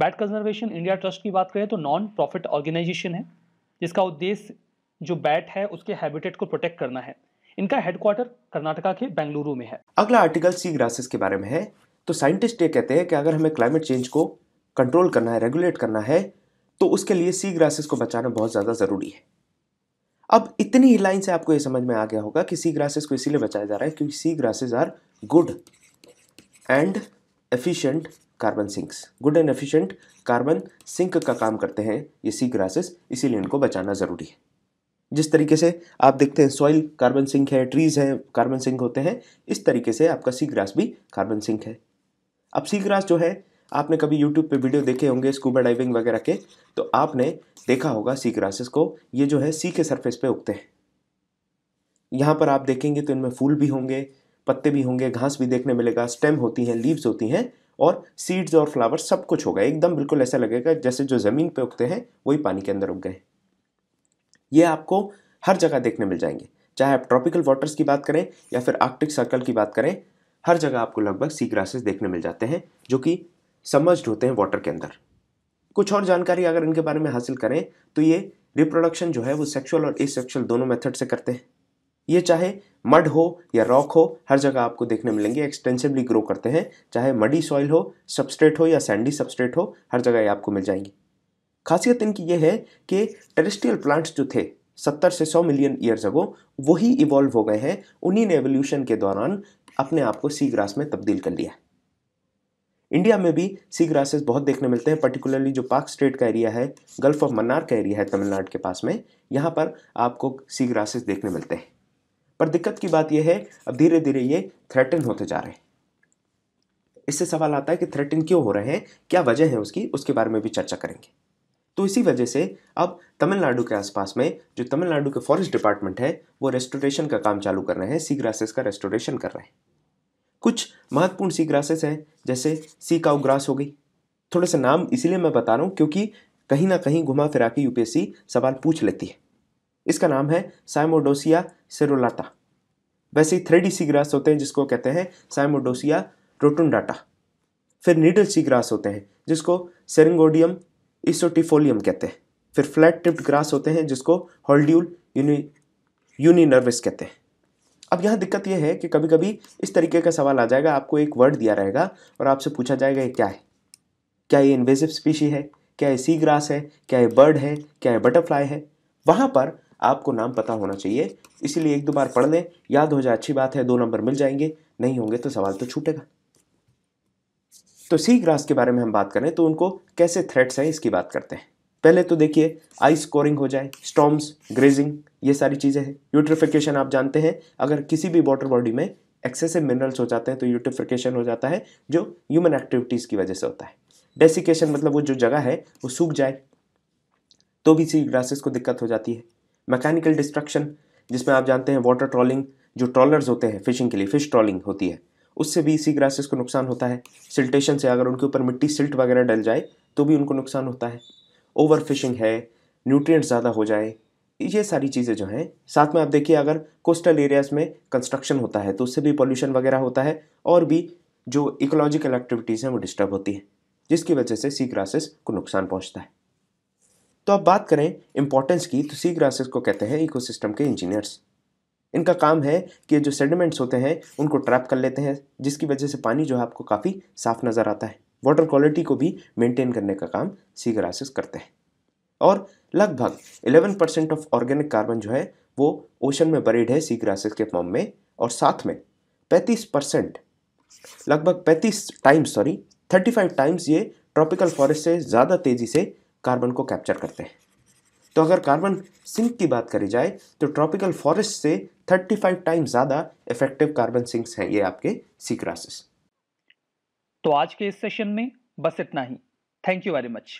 बैट कंजर्वेशन इंडिया ट्रस्ट की बात करें तो नॉन प्रॉफिट ऑर्गेनाइजेशन है जिसका उद्देश्य जो बैट है उसके हैबिटेट को प्रोटेक्ट करना है इनका हेडक्वार्टर कर्नाटका के बेंगलुरु में है अगला आर्टिकल सी ग्रासेस के बारे में है तो साइंटिस्ट ये कहते हैं कि अगर हमें क्लाइमेट चेंज को कंट्रोल करना है रेगुलेट करना है तो उसके लिए सी ग्रासेस को बचाना बहुत ज़्यादा ज़रूरी है अब इतनी ही लाइन से आपको ये समझ में आ गया होगा कि सी ग्रासेस को इसीलिए बचाया जा रहा है क्योंकि sea grasses are good and efficient carbon sinks good and efficient carbon sink का काम करते हैं ये सी ग्रासेस इसीलिए इनको बचाना ज़रूरी है जिस तरीके से आप देखते हैं सॉइल कार्बन सिंक है ट्रीज़ हैं कार्बन सिंक होते हैं इस तरीके से आपका सी ग्रास भी कार्बन सिंक है अब सी ग्रास जो है आपने कभी यूट्यूब पे वीडियो देखे होंगे स्कूबा डाइविंग वगैरह के तो आपने देखा होगा सी ग्रासेस को ये जो है सी के सरफेस पे उगते हैं यहाँ पर आप देखेंगे तो इनमें फूल भी होंगे पत्ते भी होंगे घास भी देखने मिलेगा स्टेम होती हैं लीव्स होती हैं और सीड्स और फ्लावर सब कुछ होगा एकदम बिल्कुल ऐसा लगेगा जैसे जो ज़मीन पे उगते हैं वही पानी के अंदर उग गए ये आपको हर जगह देखने मिल जाएंगे चाहे आप ट्रॉपिकल वाटर्स की बात करें या फिर आर्कटिक सर्कल की बात करें हर जगह आपको लगभग सी ग्रासेस देखने मिल जाते हैं जो कि समर्ज्ड होते हैं वाटर के अंदर कुछ और जानकारी अगर इनके बारे में हासिल करें तो ये रिप्रोडक्शन जो है वो सेक्सुअल और ए दोनों मेथड से करते हैं ये चाहे मड हो या रॉक हो हर जगह आपको देखने मिलेंगे एक्सटेंसिवली ग्रो करते हैं चाहे मडी सॉइल हो सबस्ट्रेट हो या सैंडी सबस्ट्रेट हो हर जगह ये आपको मिल जाएंगी खासियत इनकी ये है कि टेरेस्ट्रियल प्लांट्स जो थे सत्तर से सौ मिलियन ईयर्स अगो वही इवॉल्व हो गए हैं उन्हीं ने एवोल्यूशन के दौरान अपने आप को सी ग्रास में तब्दील कर लिया है इंडिया में भी सी ग्रासेस बहुत देखने मिलते हैं पर्टिकुलरली जो पाक स्टेट का एरिया है गल्फ ऑफ मन्नार का एरिया है तमिलनाडु के पास में यहाँ पर आपको सी ग्रासेस देखने मिलते हैं पर दिक्कत की बात यह है अब धीरे धीरे ये थ्रेटन होते जा रहे हैं इससे सवाल आता है कि थ्रेटन क्यों हो रहे हैं क्या वजह है उसकी उसके बारे में भी चर्चा करेंगे तो इसी वजह से अब तमिलनाडु के आसपास में जो तमिलनाडु के फॉरेस्ट डिपार्टमेंट है वो रेस्टोरेशन का काम चालू कर रहे हैं सी ग्रासेस का रेस्टोरेशन कर रहे हैं कुछ महत्वपूर्ण सी ग्रासेस हैं जैसे सी काउ ग्रास हो गई थोड़े से नाम इसीलिए मैं बता रहा हूँ क्योंकि कहीं ना कहीं घुमा फिरा के यूपीएससी सवाल पूछ लेती है इसका नाम है साइमोडोसिया सेरोलाटा वैसे ही थ्रेडी सी ग्रास होते हैं जिसको कहते हैं साइमोडोसिया रोटुंडाटा फिर नीडल सी ग्रास होते हैं जिसको सेरिंगोडियम इसोटिफोलियम कहते हैं फिर फ्लैट टिप्ड ग्रास होते हैं जिसको हॉल्ड्यूल यूनि यूनिनर्विस कहते हैं अब यहाँ दिक्कत यह है कि कभी कभी इस तरीके का सवाल आ जाएगा आपको एक वर्ड दिया रहेगा और आपसे पूछा जाएगा ये क्या है क्या ये इन्वेजिव स्पीशी है क्या ये सी ग्रास है क्या ये बर्ड है क्या ये बटरफ्लाई है वहाँ पर आपको नाम पता होना चाहिए इसीलिए एक दो बार पढ़ लें याद हो जाए अच्छी बात है दो नंबर मिल जाएंगे नहीं होंगे तो सवाल तो छूटेगा तो सी ग्रास के बारे में हम बात करें तो उनको कैसे थ्रेट्स हैं इसकी बात करते हैं पहले तो देखिए आइस स्कोरिंग हो जाए स्टॉम्स ग्रेजिंग ये सारी चीज़ें हैं यूट्रिफिकेशन आप जानते हैं अगर किसी भी वाटर बॉडी में एक्सेसिव मिनरल्स हो जाते हैं तो यूट्रिफिकेशन हो जाता है जो ह्यूमन एक्टिविटीज़ की वजह से होता है डेसिकेशन मतलब वो जो जगह है वो सूख जाए तो भी सी ग्रासेस को दिक्कत हो जाती है मैकेनिकल डिस्ट्रक्शन जिसमें आप जानते हैं वाटर ट्रॉलिंग जो ट्रॉलर्स होते हैं फिशिंग के लिए फिश ट्रॉलिंग होती है उससे भी सी ग्रासेस को नुकसान होता है सिल्टेशन से अगर उनके ऊपर मिट्टी सिल्ट वगैरह डल जाए तो भी उनको नुकसान होता है ओवर फिशिंग है न्यूट्रिएंट्स ज़्यादा हो जाए ये सारी चीज़ें जो हैं साथ में आप देखिए अगर कोस्टल एरियाज़ में कंस्ट्रक्शन होता है तो उससे भी पॉल्यूशन वगैरह होता है और भी जो इकोलॉजिकल एक्टिविटीज़ हैं वो डिस्टर्ब होती हैं जिसकी वजह से सी ग्रासेस को नुकसान पहुँचता है तो अब बात करें इंपॉर्टेंस की तो सी ग्रासेस को कहते हैं इकोसिस्टम के इंजीनियर्स इनका काम है कि जो सेडिमेंट्स होते हैं उनको ट्रैप कर लेते हैं जिसकी वजह से पानी जो है आपको काफ़ी साफ नज़र आता है वाटर क्वालिटी को भी मेंटेन करने का काम सी ग्रासेस करते हैं और लगभग 11 परसेंट ऑफ ऑर्गेनिक कार्बन जो है वो ओशन में बरीड है सी ग्रासेस के फॉर्म में और साथ में 35 परसेंट लगभग 35 टाइम्स सॉरी 35 टाइम्स ये ट्रॉपिकल फॉरेस्ट से ज़्यादा तेज़ी से कार्बन को कैप्चर करते हैं तो अगर कार्बन सिंक की बात करी जाए तो ट्रॉपिकल फॉरेस्ट से 35 टाइम ज़्यादा इफेक्टिव कार्बन सिंक्स हैं ये आपके सी क्रासेस तो आज के इस सेशन में बस इतना ही थैंक यू वेरी मच